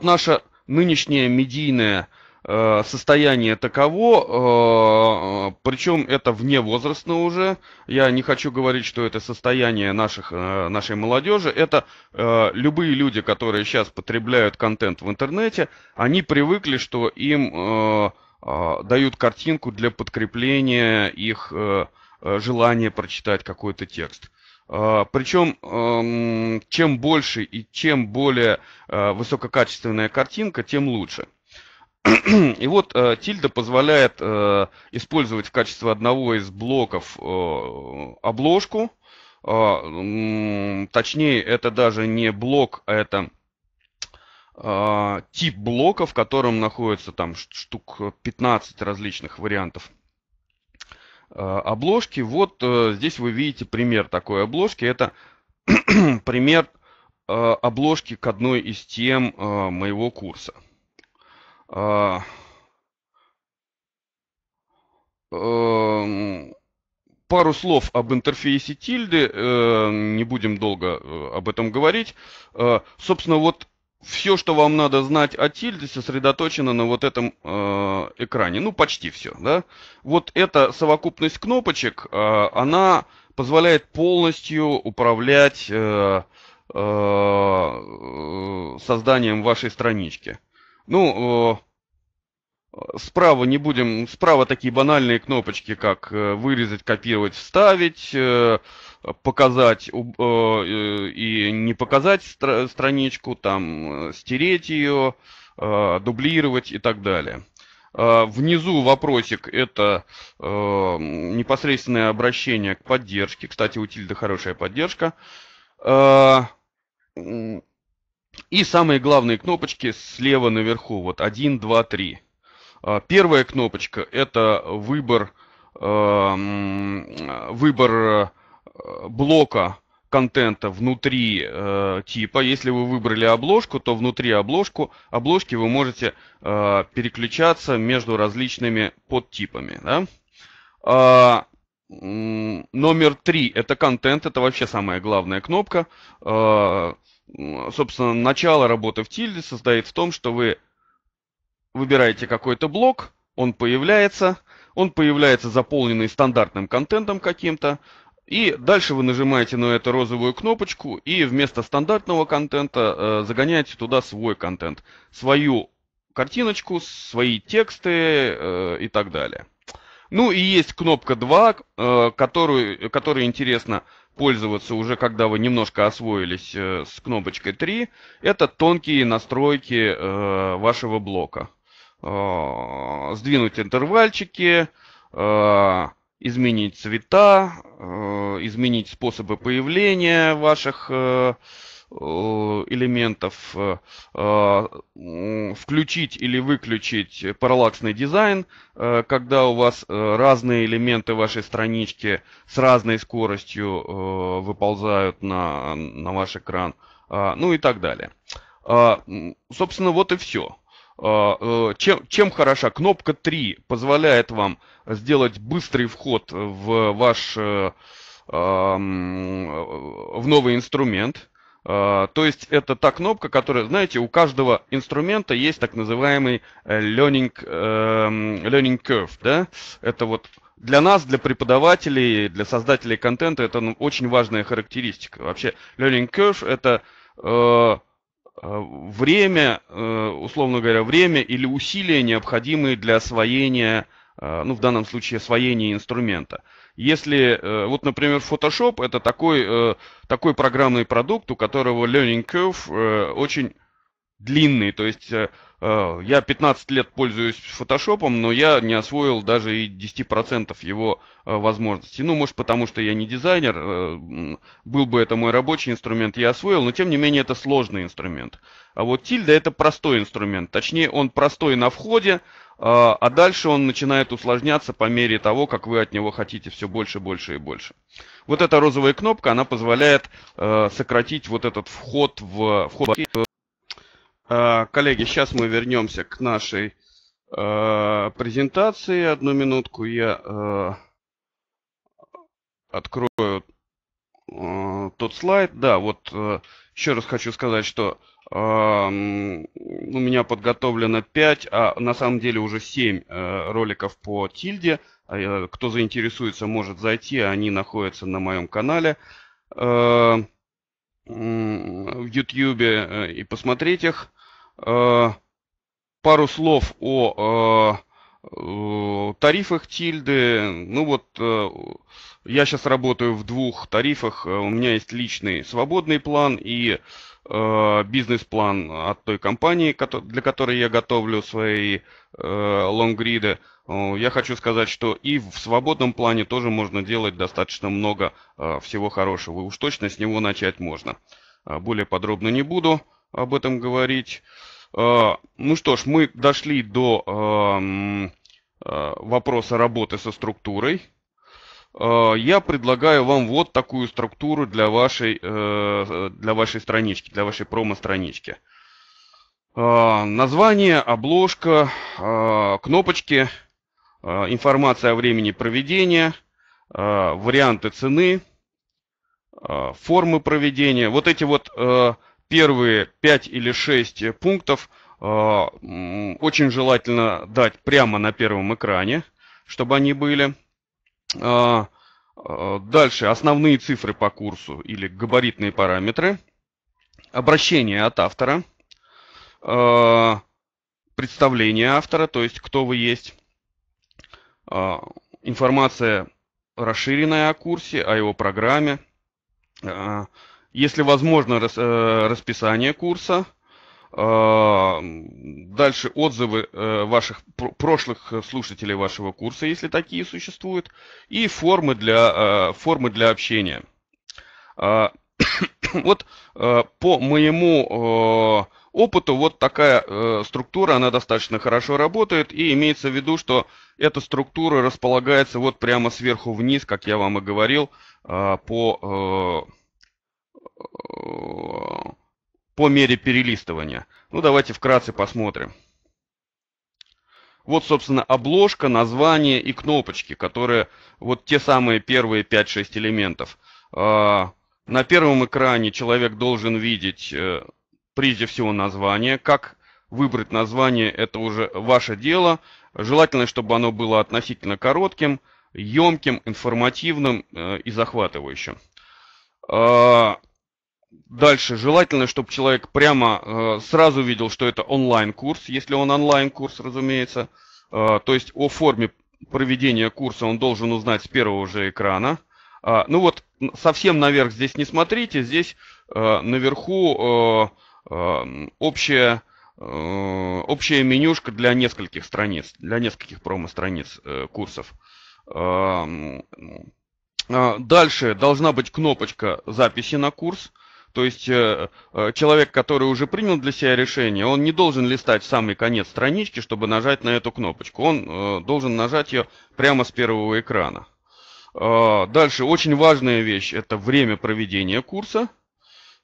наше нынешнее медийное э, состояние таково, причем это вне возрастно уже. Я не хочу говорить, что это состояние наших, нашей молодежи. Это любые люди, которые сейчас потребляют контент в интернете, они привыкли, что им... А, дают картинку для подкрепления их э, э, желания прочитать какой-то текст. А, Причем, эм, чем больше и чем более э, высококачественная картинка, тем лучше. И вот тильда позволяет использовать в качестве одного из блоков обложку. А, точнее, это даже не блок, а это а, тип блока, в котором находится там штук 15 различных вариантов а, обложки. Вот э, здесь вы видите пример такой обложки. Это пример э, обложки к одной из тем э, моего курса. А, эм, пару слов об интерфейсе тильды, не будем долго об этом говорить. Собственно, вот все, что вам надо знать о тильде, сосредоточено на вот этом э, экране. Ну, почти все. Да? Вот эта совокупность кнопочек, э, она позволяет полностью управлять э, э, э созданием вашей странички. Ну, э, Э, справа не будем, справа такие банальные кнопочки, как э, вырезать, копировать, вставить, э, показать и не показать страничку, там стереть ее, дублировать и так далее. Внизу вопросик – это непосредственное обращение к поддержке. Кстати, у Тильда хорошая поддержка. И самые главные кнопочки слева наверху. Вот 1, 2, 3. А, первая кнопочка – это выбор, а, выбор э, блока контента внутри э, типа. Если вы выбрали обложку, то внутри обложку, обложки вы можете э, переключаться между различными подтипами. Да? А, номер три – это контент, это вообще самая главная кнопка. собственно, начало работы в тильде состоит в том, что вы выбираете какой-то блок, он появляется, он появляется заполненный стандартным контентом каким-то, и дальше вы нажимаете на эту розовую кнопочку и вместо стандартного контента э, загоняете туда свой контент, свою картиночку, свои тексты э, и так далее. Ну и есть кнопка 2, э, которую, которой интересно пользоваться уже когда вы немножко освоились э, с кнопочкой 3. Это тонкие настройки э, вашего блока. Э, сдвинуть интервальчики, э, изменить цвета, э, изменить способы появления ваших элементов, включить или выключить параллаксный дизайн, когда у вас разные элементы вашей странички с разной скоростью выползают на, на ваш экран, ну и так далее. Собственно, вот и все. Э, э, чем, чем хороша? Кнопка 3 позволяет вам сделать быстрый вход в ваш э, в новый инструмент. То есть это та кнопка, которая, знаете, у каждого инструмента есть так называемый learning, эм, learning curve. Да? Это вот для нас, для преподавателей, для создателей контента, это ну, очень важная характеристика. Вообще, learning curve это Э, время, э, условно говоря, время или усилия, необходимые для освоения, э, ну в данном случае освоения инструмента. Если, вот, например, Photoshop это такой, такой программный продукт, у которого learning curve очень длинный. То есть э, э, я 15 лет пользуюсь фотошопом, но я не освоил даже и 10% его э, возможностей. Ну, может, потому что я не дизайнер, был бы это мой рабочий инструмент, я освоил, но тем не менее это сложный инструмент. А вот тильда это простой инструмент, точнее он простой на входе, а дальше он начинает усложняться по мере того, как вы от него хотите все больше, больше и больше. Вот эта розовая кнопка, она позволяет э, сократить вот этот вход в вход а, коллеги, сейчас мы вернемся к нашей а, презентации. Одну минутку я а, открою тот слайд. Да, вот еще раз хочу сказать, что у меня подготовлено 5, а на самом деле уже 7 роликов по тильде. Кто заинтересуется, может зайти, они находятся на моем канале в YouTube э, и посмотреть их. Э, пару слов о э, э, тарифах Тильды. Ну вот, я сейчас работаю в двух тарифах. У меня есть личный свободный план и бизнес-план от той компании, для которой я готовлю свои лонгриды. Я хочу сказать, что и в свободном плане тоже можно делать достаточно много всего хорошего. Уж точно с него начать можно. Более подробно не буду об этом говорить. А, ну что ж, мы дошли до а, а, вопроса работы со структурой. Я предлагаю вам вот такую структуру для вашей, э, для вашей странички, для вашей промо-странички. Название, обложка, кнопочки, информация о времени проведения, варианты цены, формы проведения. Вот эти вот э, первые 5 или 6 э, пунктов э, очень желательно дать прямо на первом экране, чтобы они были. А, э, дальше основные цифры по курсу или габаритные параметры. Обращение от автора. Представление автора, то есть кто вы есть. А, информация расширенная о курсе, о его программе. А, если возможно, рас, э, расписание курса. Э, дальше отзывы э, ваших прошлых слушателей вашего курса, если такие существуют. И формы для, э, формы для общения. А, вот по моему опыту вот такая структура, она достаточно хорошо работает. И имеется в виду, что эта структура располагается вот прямо сверху вниз, как я вам и говорил, по... Э, по мере перелистывания. Ну, давайте вкратце посмотрим. Вот, собственно, обложка, название и кнопочки, которые вот те самые первые 5-6 элементов. Э, на первом экране человек должен видеть э, прежде всего название. Как выбрать название, это уже ваше дело. Желательно, чтобы оно было относительно коротким, емким, информативным и захватывающим. Дальше желательно, чтобы человек прямо э, сразу видел, что это онлайн-курс, если он онлайн-курс, разумеется. Э, то есть о форме проведения курса он должен узнать с первого же экрана. Э, ну вот, совсем наверх здесь не смотрите, здесь э, наверху э, э, общая э, общая менюшка для нескольких страниц, для нескольких промо-страниц э, курсов. Э, дальше должна быть кнопочка записи на курс. То есть э, э, человек, который уже принял для себя решение, он не должен листать в самый конец странички, чтобы нажать на эту кнопочку. Он э, должен нажать ее прямо с первого экрана. А, дальше очень важная вещь – это время проведения курса –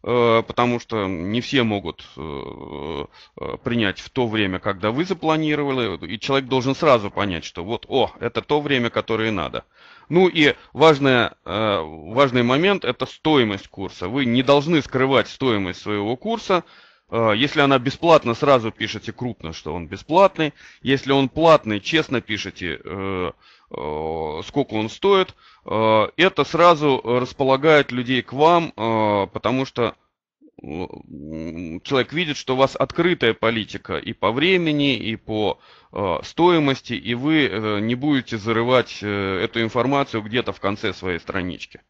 Э, потому что не все могут э, э, принять в то время, когда вы запланировали, и человек должен сразу понять, что вот, о, это то время, которое надо. Ну и важное, важный момент – это стоимость курса. Вы не должны скрывать стоимость своего курса, если она бесплатна, сразу пишите крупно, что он бесплатный. Если он платный, честно пишите, Э, сколько он стоит, э, это сразу располагает людей к вам, э, потому что человек видит, что у вас открытая политика и по времени, и по стоимости, и вы не будете зарывать эту информацию где-то в конце своей странички.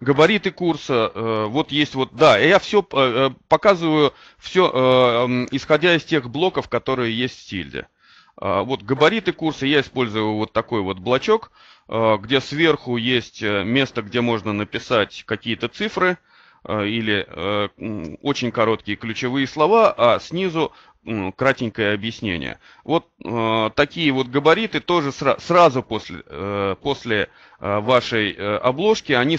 Габариты курса, вот есть вот, да, я все показываю, все исходя из тех блоков, которые есть в стиле. А, вот габариты курса я использую вот такой вот блочок, а, где сверху есть э, место, где можно написать какие-то цифры а, или э, очень короткие ключевые слова, а снизу кратенькое объяснение. Вот э, такие вот габариты тоже сразу после, после вашей обложки, они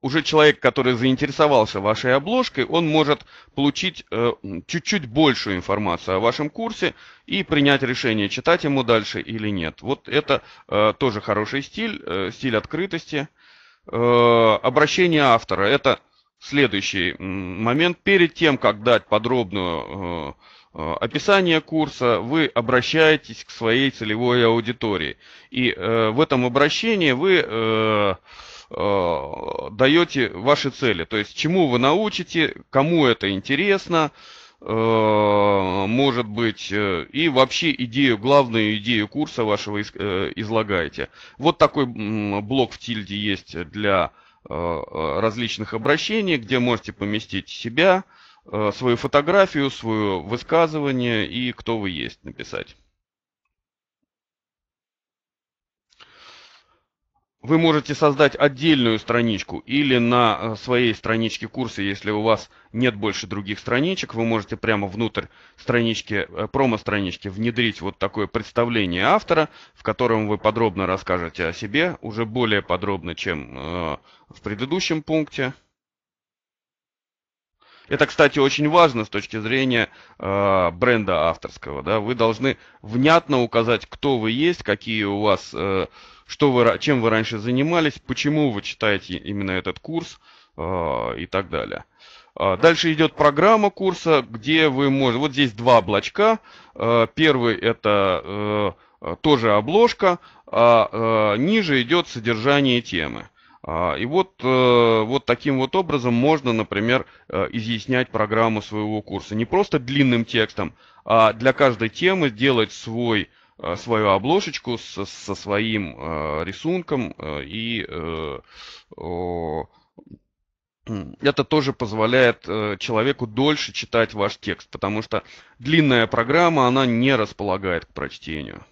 уже человек, который заинтересовался вашей обложкой, он может получить э, чуть-чуть э, большую информацию о вашем курсе и принять решение, читать ему дальше или нет. Вот это э, тоже хороший стиль, э, стиль открытости. Э, обращение автора – это следующий момент. Перед тем, как дать подробную э, описание курса, вы обращаетесь к своей целевой аудитории. И в этом обращении вы Э, даете ваши цели. То есть чему вы научите, кому это интересно, э, может быть, э, и вообще идею, главную идею курса вашего излагаете. Вот такой блок в тильде есть для различных обращений, где можете поместить себя, свою фотографию, свое высказывание и кто вы есть написать. вы можете создать отдельную страничку или на э, своей страничке курса, если у вас нет больше других страничек, вы можете прямо внутрь странички, э, промо-странички внедрить вот такое представление автора, в котором вы подробно расскажете о себе, уже более подробно, чем э, в предыдущем пункте. Это, кстати, очень важно с точки зрения э, бренда авторского. Да? Вы должны внятно указать, кто вы есть, какие у вас, э, что вы, чем вы раньше занимались, почему вы читаете именно этот курс э, и так далее. А дальше идет программа курса, где вы можете... Вот здесь два облачка. Э, первый это э, тоже обложка, а э, ниже идет содержание темы. А, и вот, э, вот таким вот образом можно, например, э, изъяснять программу своего курса. Не просто длинным текстом, а для каждой темы делать свой, э, свою обложечку со, со своим рисунком. И это тоже позволяет человеку дольше читать ваш текст, потому что длинная программа, она не располагает к прочтению.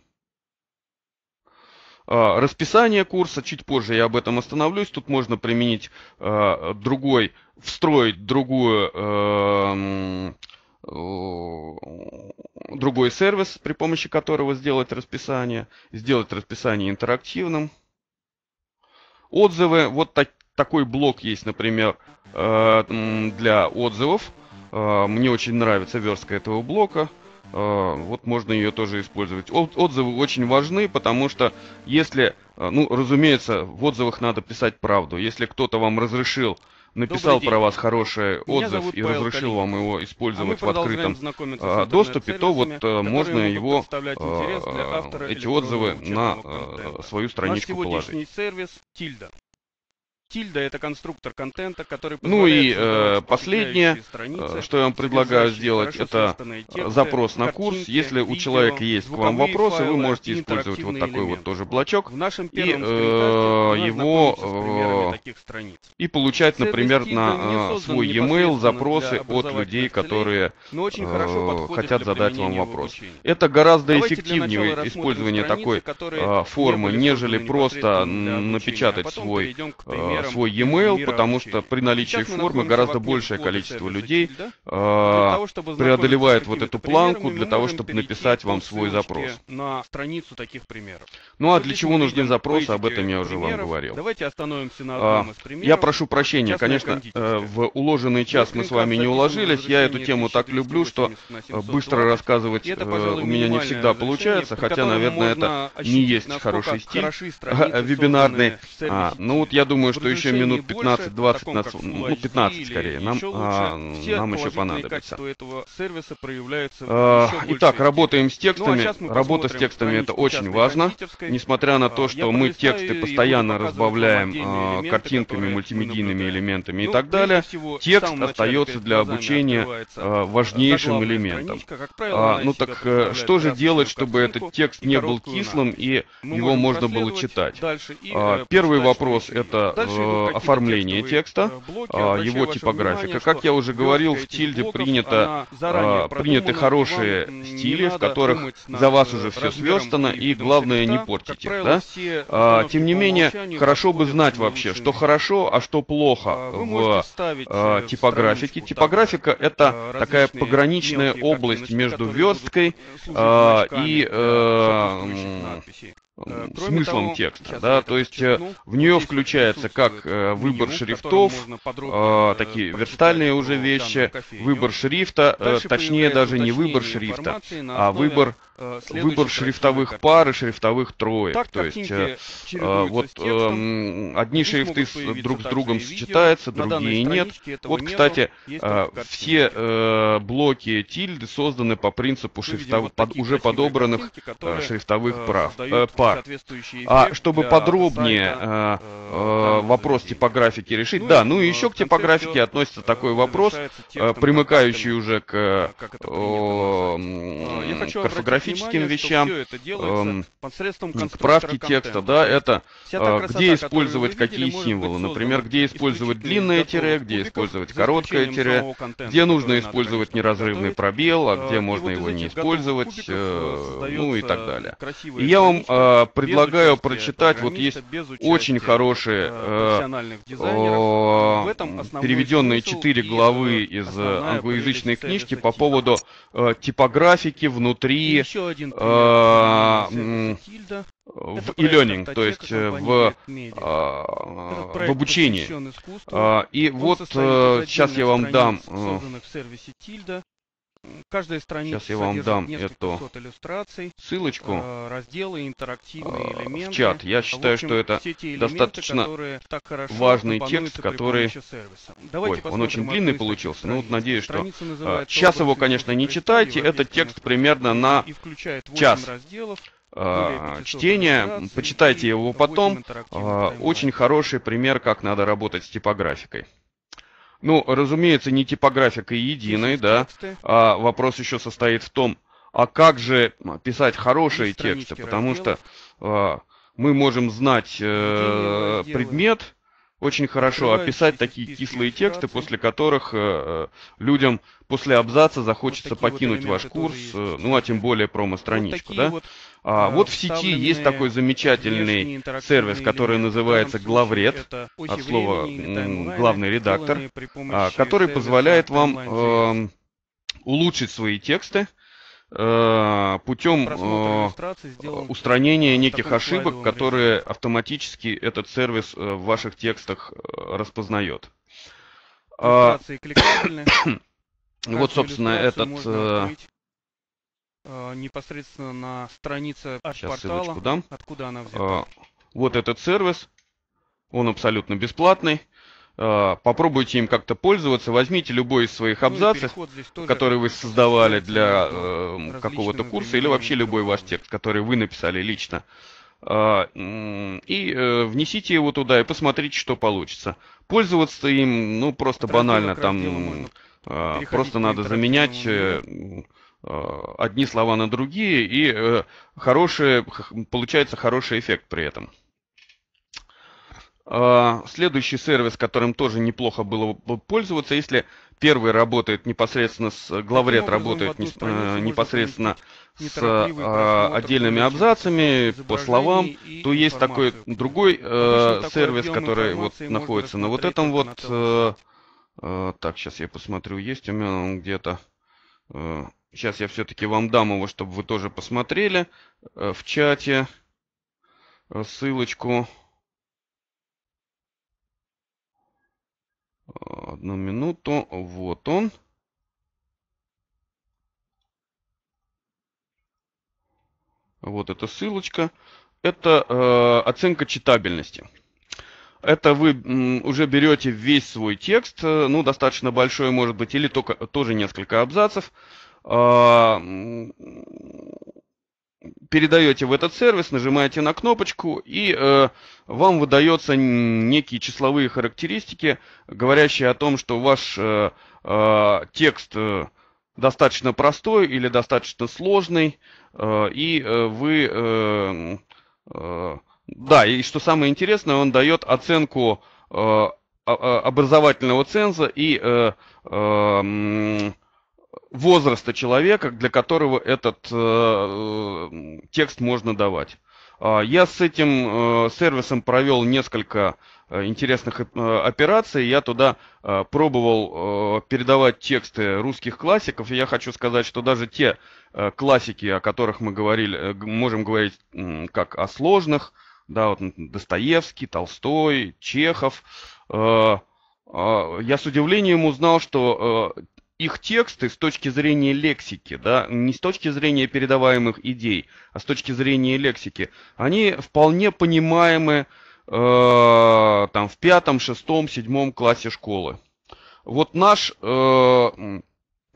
А, расписание курса, чуть позже я об этом остановлюсь, тут можно применить а, другой, встроить другую а, другой сервис, при помощи которого сделать расписание, сделать расписание интерактивным. Отзывы. Вот так, такой блок есть, например, для отзывов. Мне очень нравится верстка этого блока. Э, вот можно ее тоже использовать. Отзывы очень важны, потому что если, э, ну, разумеется, в отзывах надо писать правду. Если кто-то вам разрешил, написал про вас хороший отзыв и Павел разрешил Калинин. вам его а использовать а в открытом э, доступе, то вот можно его эти отзывы на свою страничку положить. сервис Тильда. Тильда это конструктор контента, который Ну и э, последнее, страницы, э, что я вам предлагаю сделать, это тексты, запрос на курс. Картинки, Если видео, у человека есть к вам вопросы, файлы, вы можете использовать вот такой элемент. вот тоже блочок в нашем и э, его э, и получать, например, на э, свой e-mail запросы от людей, которые э, хотят задать вам вопрос. Это гораздо Давайте эффективнее использование страницы, такой э, формы, нежели просто а напечатать свой Э, свой e-mail, потому что при наличии формы гораздо большее количество людей преодолевает вот эту планку для того, чтобы написать вам свой запрос. На страницу таких примеров. Ну а для чего нужны запросы, об этом я уже вам говорил. Давайте остановимся на э, одном из примеров. Я прошу прощения, конечно, э, в уложенный час мы с вами не уложились. Я эту тему так люблю, что быстро рассказывать у меня не всегда получается, хотя, наверное, это не есть хороший стиль вебинарный. А, ну вот я думаю, что то еще минут 15-20, ну 15 ну, скорее, нам, еще а, нам еще понадобится. этого сервиса проявляются а, Итак, работаем с текстами. Ну, а Работа с текстами это очень важно. Несмотря на то, а, что мы тексты постоянно разбавляем а, элементы, картинками, мультимедийными элементами и ну, так далее, всего, текст остается для обучения а, важнейшим элементом. ну так э, что же делать, чтобы этот текст не был кислым и его можно было читать? Э, первый вопрос это Э, в оформлении текста, э, а, его типографика. Как я уже говорил, в тильде принято, а, приняты хорошие э, стили, в которых за вас уже все сверстано, и главное не портите. Да? А, тем не менее, хорошо бы знать вообще, что хорошо, а что плохо в типографике. Типографика это такая пограничная область между версткой и Э, кроме смыслом того, текста, да, то есть чекну, э, в нее включается как э, выбор шрифтов, а, э, такие верстальные уже вещи, выбор шрифта, э, точнее даже не выбор шрифта, а выбор Э, выбор шрифтовых человека. пар и шрифтовых троек. Так, То э, э, эм, есть э, вот э, одни шрифты с, друг с другом сочетаются, другие нет. Вот, нету. кстати, все э, блоки тильды созданы по принципу шрифтов, вот под, уже подобранных картинки, шрифтовых прав, э, пар. А чтобы подробнее вопрос типографики решить, ну да, ну и еще к типографике относится такой вопрос, примыкающий уже к э, картографии графическим вещам, эм, подправки текста, да, это э, где использовать какие символы. Например, где использовать длинное тире, где использовать короткое тире, где нужно использовать неразрывный пробел, а где э, можно его не использовать, э, э, ну и так далее. И я вам э, предлагаю прочитать, вот есть очень хорошие э, переведенные четыре главы из англоязычной книжки по поводу типографики внутри еще один пример. А, в e-learning, то есть э, в, а, в обучении. А, и вот сейчас э, я вам дам э, Каждая страница Сейчас я вам дам эту иллюстраций, ссылочку э, разделы, интерактивные э, элементы. в чат. Я считаю, общем, что это элементы, достаточно важный текст, который... Ой, он очень длинный получился, страницы. ну вот надеюсь, что... Сейчас э, его, конечно, не читайте, Этот текст примерно на час чтения, почитайте его потом. Очень хороший пример, как надо работать с типографикой. Ну, разумеется, не типографика единая, да. А вопрос еще состоит в том, а как же писать хорошие тексты, потому разделов. что э, мы можем знать э, предмет, очень хорошо описать такие кислые тексты, после которых э, э, людям после абзаца захочется покинуть ваш курс, э, ну а тем более промо-страничку. да? вот, а, вот в сети есть такой замечательный сервис, который называется Главред, от слова главный редактор, а, который позволяет вам э, улучшить свои тексты Э, путем э, э, устранения неких ошибок, которые автоматически этот сервис в ваших текстах распознает. А, вот, собственно, этот... непосредственно на странице портала, откуда она а, взята. вот этот сервис, он абсолютно бесплатный. Э, попробуйте им как-то пользоваться, возьмите любой из своих ну абзацев, ну, которые вы создавали для э, какого-то курса, или вообще любой ваш текст, который вы написали лично, э, и э, внесите его туда и посмотрите, что получится. Пользоваться им, ну, просто банально, там, а, э, просто надо заменять... Э, одни слова на другие, и э, хорошие, получается хороший эффект при этом. А, следующий сервис, которым тоже неплохо было бы пользоваться, если первый работает непосредственно с э, главред работает не, э, непосредственно с а, отдельными абзацами по словам, то есть такой другой э, сервис, который вот находится на вот этом вот. Э, э, так, сейчас я посмотрю, есть у меня он где-то. Э, сейчас я все-таки вам дам его, чтобы вы тоже посмотрели э, в чате э, ссылочку. Одну минуту. Вот он. Вот эта ссылочка. Это э, оценка читабельности. Это вы м, уже берете весь свой текст, э, ну, достаточно большой, может быть, или только, тоже несколько абзацев. А, передаете в этот сервис, нажимаете на кнопочку, и э, вам выдается некие числовые характеристики, говорящие о том, что ваш э, э, текст э, достаточно простой или достаточно сложный, э, и э, вы... Э, э, да, и что самое интересное, он дает оценку э, образовательного ценза и... Э, э, возраста человека, для которого этот э, э текст можно давать. А, я с этим э, сервисом провел несколько э, интересных операций. Я туда пробовал передавать тексты русских классиков. И я хочу сказать, что даже те классики, о которых мы говорили, можем говорить как о сложных, да, вот Достоевский, Толстой, Чехов, а, я с удивлением узнал, что их тексты с точки зрения лексики, да, не с точки зрения передаваемых идей, а с точки зрения лексики, они вполне понимаемы э, там в пятом, шестом, седьмом классе школы. Вот наш, э,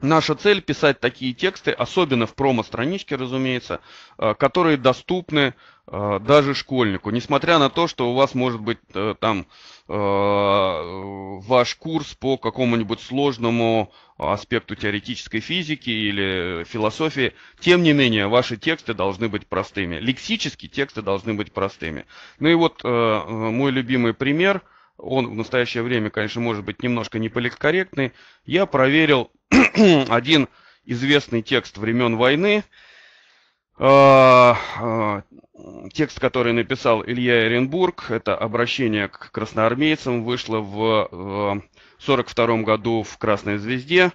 наша цель писать такие тексты, особенно в промо-страничке, разумеется, э, которые доступны а, даже школьнику, несмотря на то, что у вас может быть э, там э, ваш курс по какому-нибудь сложному аспекту теоретической физики или философии, тем не менее ваши тексты должны быть простыми. Лексически тексты должны быть простыми. Ну и вот э, мой любимый пример, он в настоящее время, конечно, может быть немножко неполиткорректный. Я проверил один известный текст времен войны, Э, э, текст, который написал Илья Эренбург, это обращение к красноармейцам, вышло в 1942 э, году в «Красной звезде».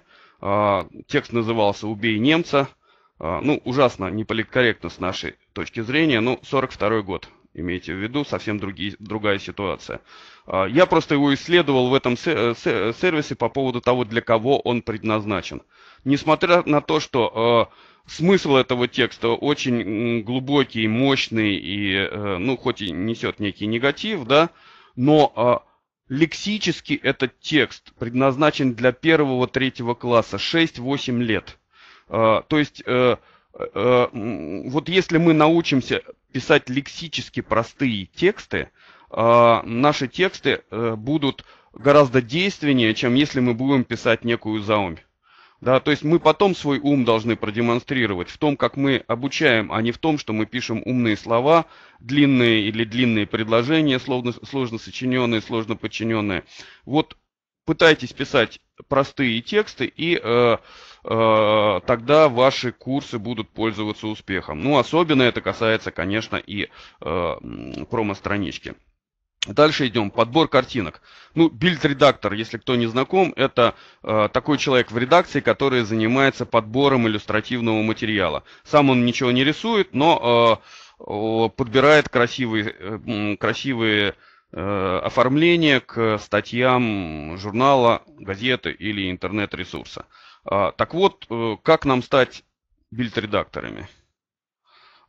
Текст назывался «Убей немца». Ну, ужасно неполиткорректно с нашей точки зрения, но 1942 год, имейте в виду, совсем другие, другая ситуация. Я просто его исследовал в этом сервисе по поводу того, для кого он предназначен. Несмотря на то, что смысл этого текста очень глубокий, мощный и, э, ну, хоть и несет некий негатив, да, но а, лексически этот текст предназначен для первого-третьего класса 6-8 лет. А, то есть, э, э, вот если мы научимся писать лексически простые тексты, а, наши тексты будут гораздо действеннее, чем если мы будем писать некую заумь. Да, то есть мы потом свой ум должны продемонстрировать в том, как мы обучаем, а не в том, что мы пишем умные слова, длинные или длинные предложения, сложно, сложно сочиненные, сложно подчиненные. Вот пытайтесь писать простые тексты, и э, э, тогда ваши курсы будут пользоваться успехом. Ну, особенно это касается, конечно, и э, промо-странички. Дальше идем. Подбор картинок. Ну, бильд-редактор, если кто не знаком, это э, такой человек в редакции, который занимается подбором иллюстративного материала. Сам он ничего не рисует, но э, подбирает красивые, э, красивые э, оформления к статьям журнала, газеты или интернет-ресурса. Э, так вот, э, как нам стать бильд-редакторами?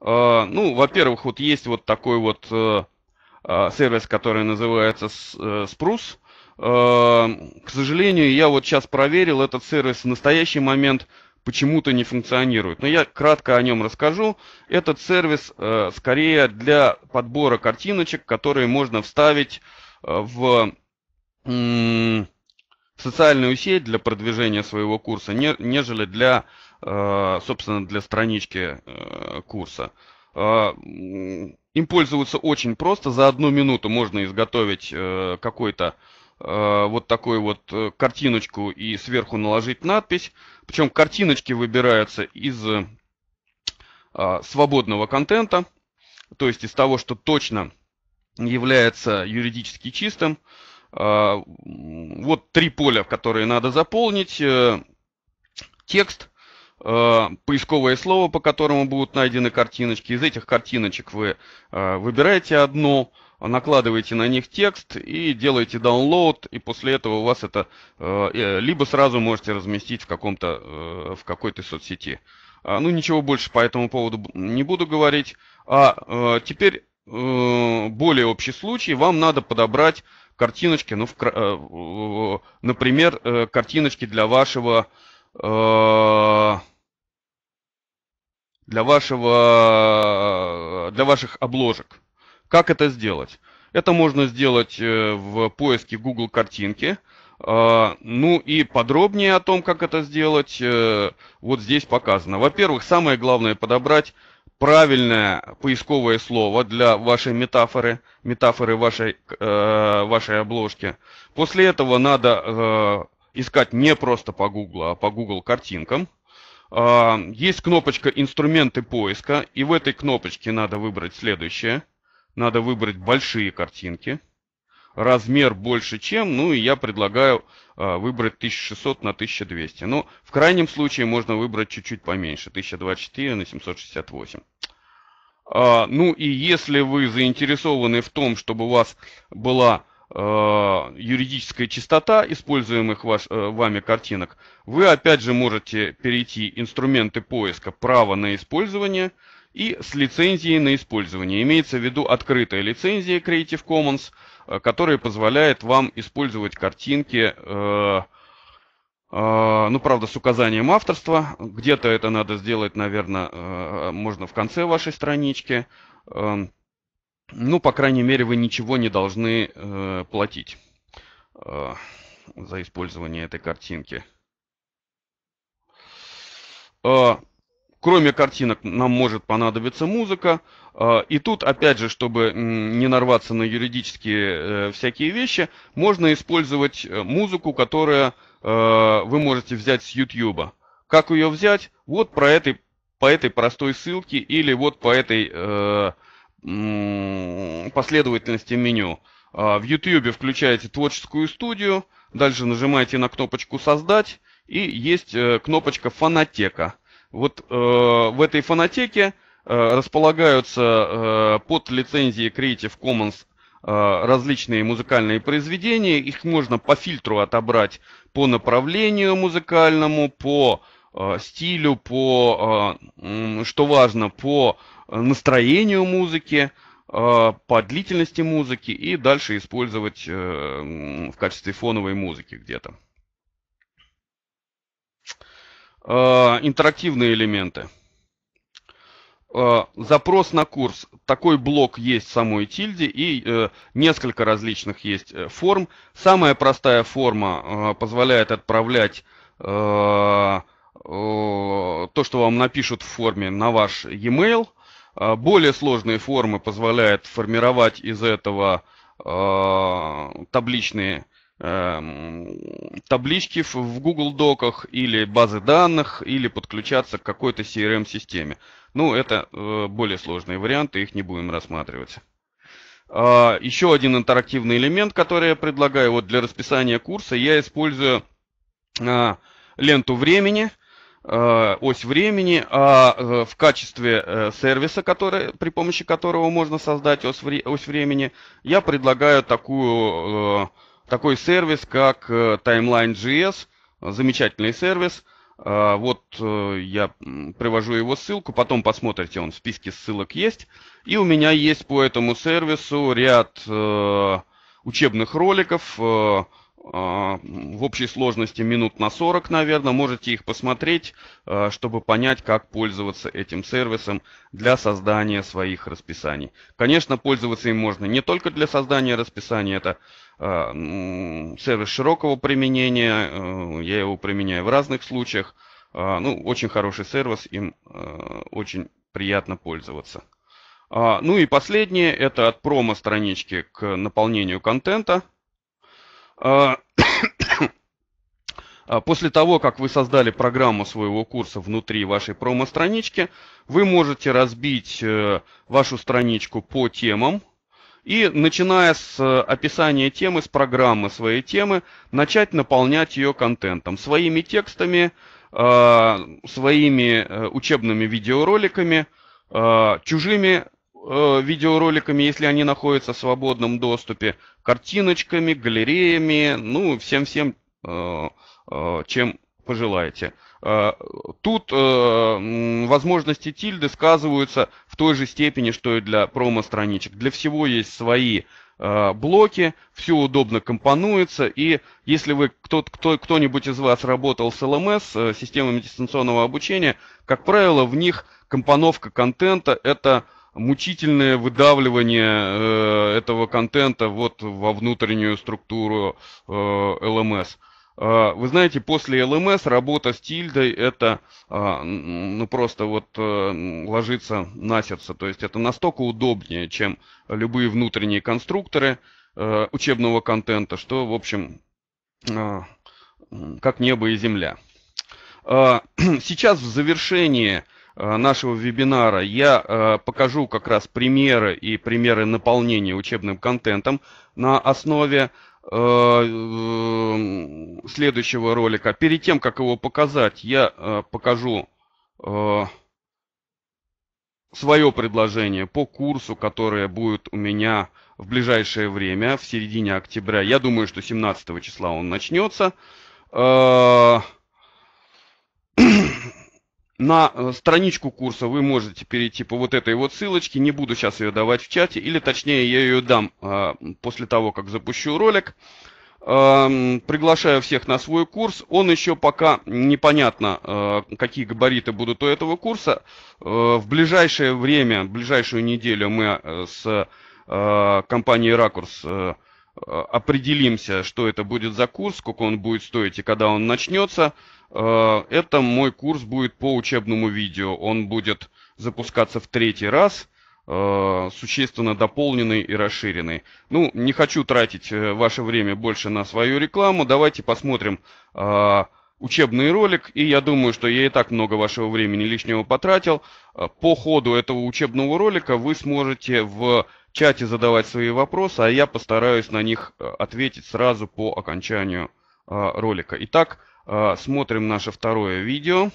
Э, ну, во-первых, вот есть вот такой вот... Э, Э, сервис, который называется Spruce. Э, эм, к сожалению, я вот сейчас проверил этот сервис в настоящий момент почему-то не функционирует. Но я кратко о нем расскажу. Этот сервис э, скорее для подбора картиночек, которые можно вставить э, в э, социальную сеть для продвижения своего курса, не, нежели для, э, собственно, для странички э, курса. Э, им пользоваться очень просто. За одну минуту можно изготовить э, какой-то э, вот такую вот э, картиночку и сверху наложить надпись. Причем картиночки выбираются из э, а, свободного контента, то есть из того, что точно является юридически чистым. А, вот три поля, которые надо заполнить. Э, текст – Э, поисковое слово, по которому будут найдены картиночки. Из этих картиночек вы э, выбираете одну, накладываете на них текст и делаете download, и после этого у вас это э, либо сразу можете разместить в, каком-то, в какой-то соцсети. А, ну, ничего больше по этому поводу не буду говорить. А теперь более общий случай. Вам надо подобрать картиночки, ну, например, картиночки для вашего Э, для, вашего, э, для ваших обложек. Как это сделать? Это можно сделать э, в поиске Google картинки. Ну и подробнее о том, как это сделать, вот здесь показано. Во-первых, самое главное подобрать правильное поисковое слово для вашей метафоры, метафоры вашей, вашей обложки. После этого надо искать не просто по Google, а по Google картинкам. А, есть кнопочка «Инструменты поиска», и в этой кнопочке надо выбрать следующее. Надо выбрать большие картинки. Размер больше чем, ну и я предлагаю а, выбрать 1600 на 1200. Но ну, в крайнем случае можно выбрать чуть-чуть поменьше, 1024 на 768. А, ну и если вы заинтересованы в том, чтобы у вас была Э, юридическая чистота используемых ваш, э, вами картинок, вы опять же можете перейти инструменты поиска «Право на использование» и с лицензией на использование. Имеется в виду открытая лицензия Creative Commons, э, которая позволяет вам использовать картинки, ну, правда, с указанием авторства. Где-то это надо сделать, наверное, можно в конце вашей странички. Эм, ну, по крайней мере, вы ничего не должны э, платить э, за использование этой картинки. Э, кроме картинок нам может понадобиться музыка. Э, и тут, опять же, чтобы не нарваться на юридические э, всякие вещи, можно использовать э, музыку, которая э, вы можете взять с YouTube. Как ее взять? Вот про этой, по этой простой ссылке или вот по этой... Э, последовательности меню. А, в YouTube включаете творческую студию, дальше нажимаете на кнопочку «Создать» и есть э, кнопочка «Фонотека». Вот э, в этой фонотеке э, располагаются под лицензией Creative Commons различные музыкальные произведения. Их можно по фильтру отобрать по направлению музыкальному, по стилю, по, что важно, по Э, настроению музыки, э, по длительности музыки и дальше использовать э, в качестве фоновой музыки где-то. Интерактивные элементы. Запрос на курс. Такой блок есть в самой тильде и несколько различных есть форм. Самая простая форма позволяет отправлять то, что вам напишут в форме на ваш e-mail – а, более сложные формы позволяют формировать из этого а, табличные эм, таблички в Google Доках или базы данных, или подключаться к какой-то CRM-системе. Ну, это э, более сложные варианты, их не будем рассматривать. А, еще один интерактивный элемент, который я предлагаю вот для расписания курса, я использую ленту времени – Э, ось времени, а э, в качестве э, сервиса, который, при помощи которого можно создать ось, времени, я предлагаю такую, такой сервис, как Timeline.js, замечательный сервис. Вот я привожу его ссылку, потом посмотрите, он в списке ссылок есть. И у меня есть по этому сервису ряд учебных роликов, а, в общей сложности минут на 40, наверное. Можете их посмотреть, а, чтобы понять, как пользоваться этим сервисом для создания своих расписаний. Конечно, пользоваться им можно не только для создания расписаний, это а, сервис широкого применения, я его применяю в разных случаях. Ну, очень хороший сервис, им очень приятно пользоваться. Ну и последнее, это от промо-странички к наполнению контента – а, а после того, как вы создали программу своего курса внутри вашей промо-странички, вы можете разбить э, вашу страничку по темам, и, начиная с э, описания темы, с программы своей темы, начать наполнять ее контентом, своими текстами, а, своими э, учебными видеороликами, чужими Э, видеороликами, если они находятся в свободном доступе, картиночками, галереями, ну, всем-всем, э, э, чем пожелаете. Тут возможности тильды сказываются в той же степени, что и для промо-страничек. Для всего есть свои блоки, все удобно компонуется, и если вы кто-нибудь кто, кто из вас работал с LMS, системами дистанционного обучения, как правило, в них компоновка контента – это мучительное выдавливание э, этого контента вот во внутреннюю структуру э, LMS. Э, вы знаете, после LMS работа с тильдой это э, ну просто вот э, ложится на сердце. То есть это настолько удобнее, чем любые внутренние конструкторы э, учебного контента, что в общем э, как небо и земля. Э, сейчас в завершении Э, нашего вебинара я э, покажу как раз примеры и примеры наполнения учебным контентом на основе э, следующего ролика. Перед тем, как его показать, я покажу свое предложение по курсу, которое будет у меня в ближайшее время, в середине октября. Я думаю, что 17 числа он начнется. На э, страничку курса вы можете перейти по вот этой вот ссылочке, не буду сейчас ее давать в чате, или точнее я ее дам а, после того, как запущу ролик. Эм, приглашаю всех на свой курс. Он еще пока непонятно, э, какие габариты будут у этого курса. Э, в ближайшее время, в ближайшую неделю мы с компанией «Ракурс» Э, определимся, что это будет за курс, сколько он будет стоить и когда он начнется. Э, это мой курс будет по учебному видео. Он будет запускаться в третий раз, э, существенно дополненный и расширенный. Ну, не хочу тратить ваше время больше на свою рекламу. Давайте посмотрим, учебный ролик, и я думаю, что я и так много вашего времени лишнего потратил. Э, по ходу этого учебного ролика вы сможете в чате задавать свои вопросы, а я постараюсь на них э, ответить сразу по окончанию э, ролика. Итак, смотрим наше второе видео.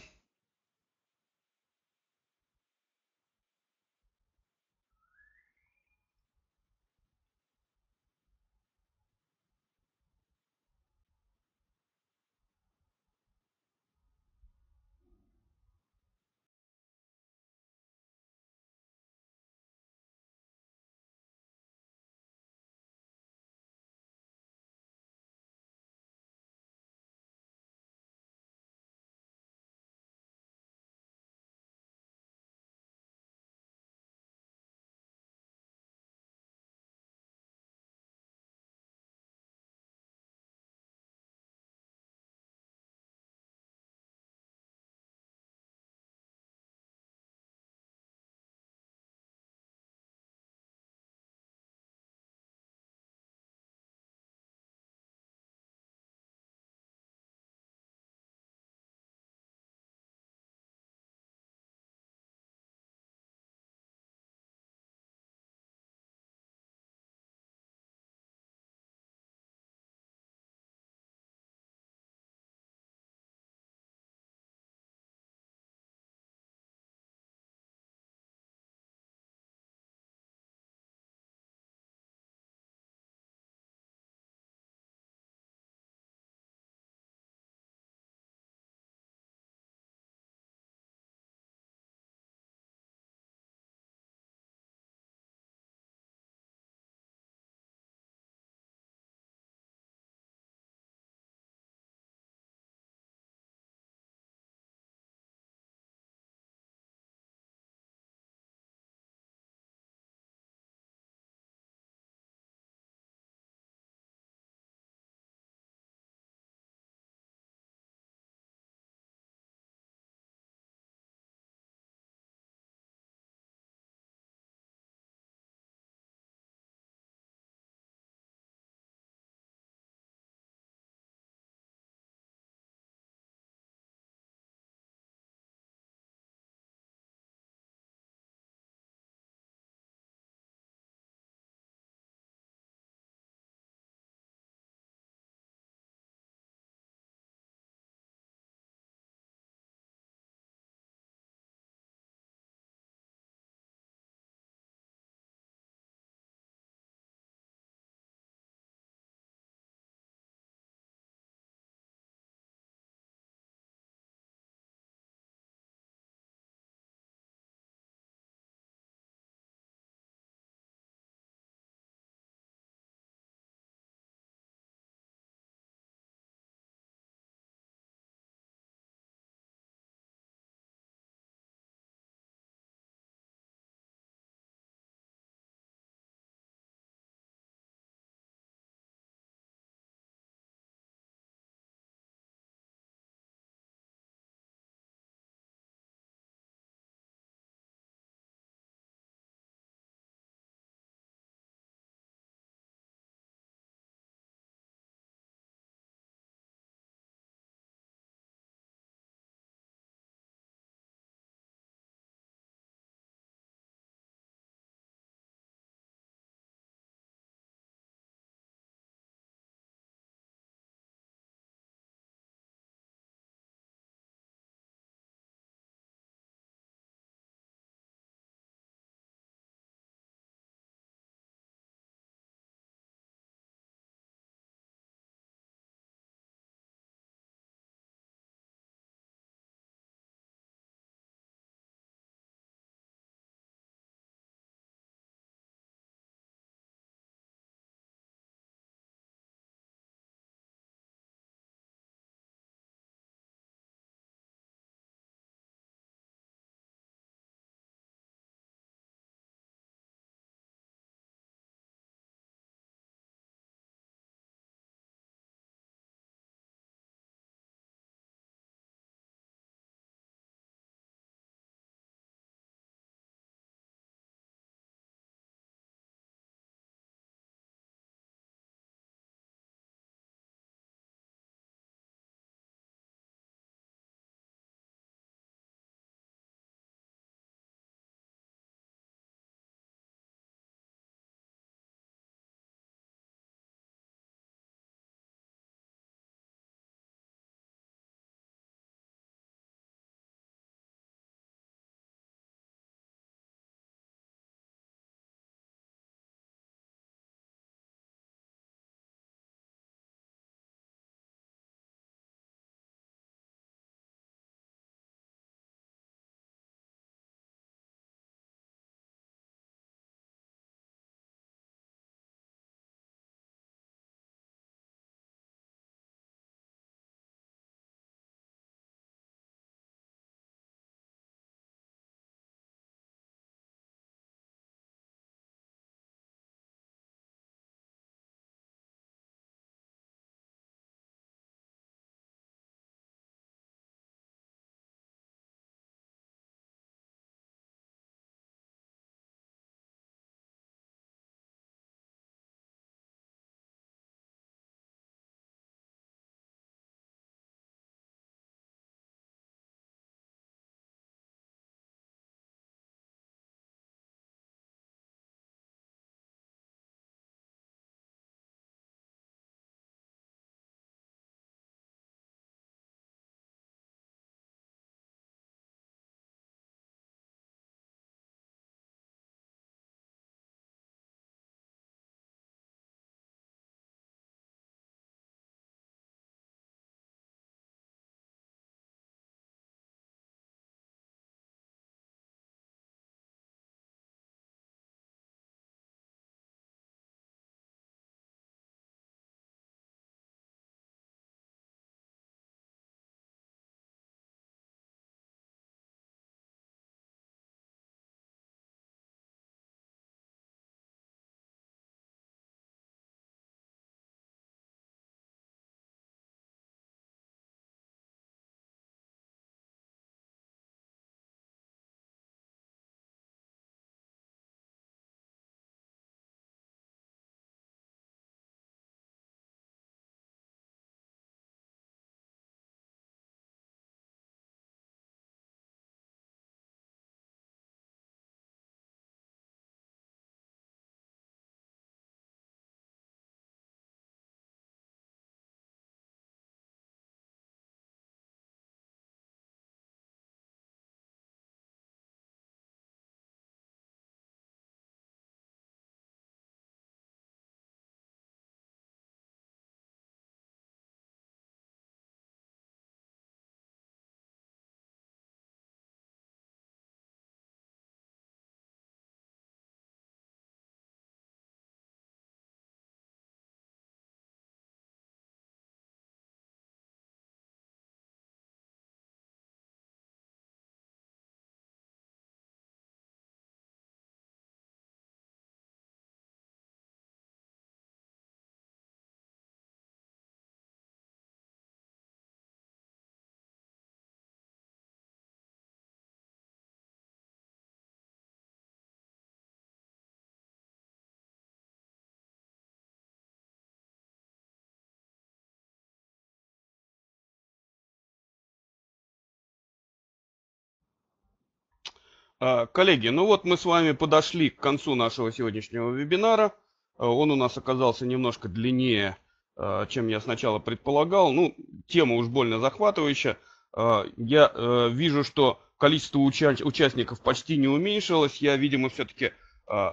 А, коллеги, ну вот мы с вами подошли к концу нашего сегодняшнего вебинара. А, он у нас оказался немножко длиннее, а, чем я сначала предполагал. Ну, тема уж больно захватывающая. Я э, вижу, что количество уча участников почти не уменьшилось. Я, видимо, все-таки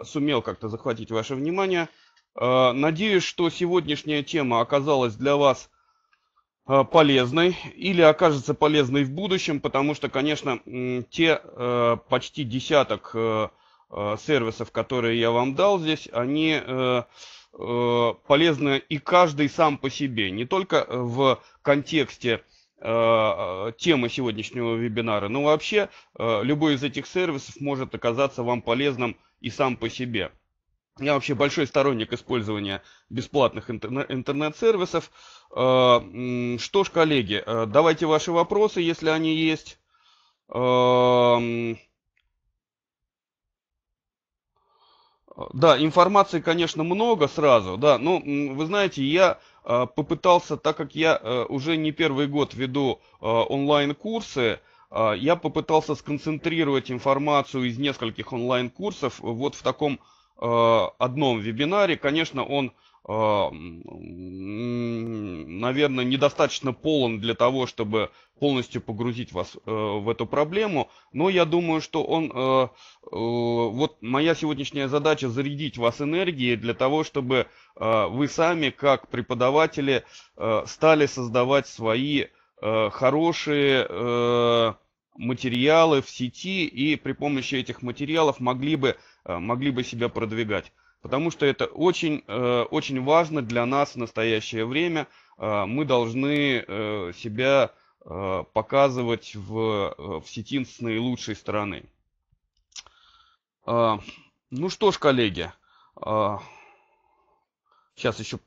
сумел как-то захватить ваше внимание. Надеюсь, что сегодняшняя тема оказалась для вас Э, полезной или окажется полезной в будущем, потому что, конечно, те э, почти десяток э, сервисов, которые я вам дал здесь, они полезны и каждый сам по себе, не только в контексте темы сегодняшнего вебинара, но вообще любой из этих сервисов может оказаться вам полезным и сам по себе. Я вообще большой сторонник использования бесплатных интернет-сервисов. Э, что ж, коллеги, э, давайте ваши вопросы, если они есть. Э, да, информации, конечно, много сразу, да, но вы знаете, я попытался, так как я уже не первый год веду онлайн-курсы, я попытался сконцентрировать информацию из нескольких онлайн-курсов вот в таком Э, одном вебинаре, конечно, он, э, наверное, недостаточно полон для того, чтобы полностью погрузить вас э, в эту проблему, но я думаю, что он, вот моя сегодняшняя задача зарядить вас энергией для того, чтобы вы сами, как преподаватели, стали создавать свои хорошие материалы в сети и при помощи этих материалов могли бы Э, могли бы себя продвигать. Потому что это очень, э, очень важно для нас в настоящее время. Э, мы должны себя показывать в, в сети с наилучшей стороны. Ну что ж, коллеги, сейчас еще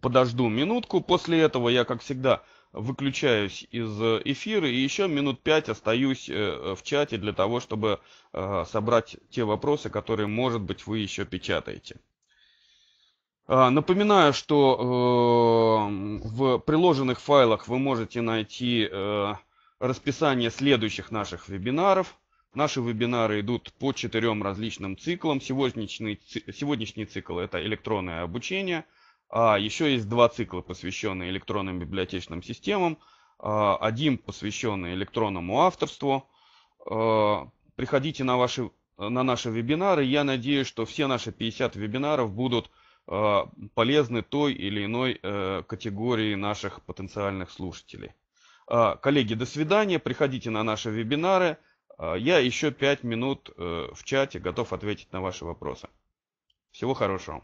подожду минутку. После этого я, как всегда, выключаюсь из э, эфира и еще минут пять остаюсь э, э, в чате для того, чтобы собрать те вопросы, которые, может быть, вы еще печатаете. А, напоминаю, что в приложенных файлах вы можете найти расписание следующих наших вебинаров. Наши вебинары идут по четырем различным циклам. Сегодняшний, сегодняшний цикл – это электронное обучение – а еще есть два цикла, посвященные электронным библиотечным системам. А, один посвященный электронному авторству. А, приходите на, ваши, на наши вебинары. Я надеюсь, что все наши 50 вебинаров будут а, полезны той или иной э, категории наших потенциальных слушателей. Коллеги, до свидания. Приходите на наши вебинары. Я еще 5 минут э, в чате готов ответить на ваши вопросы. Всего хорошего.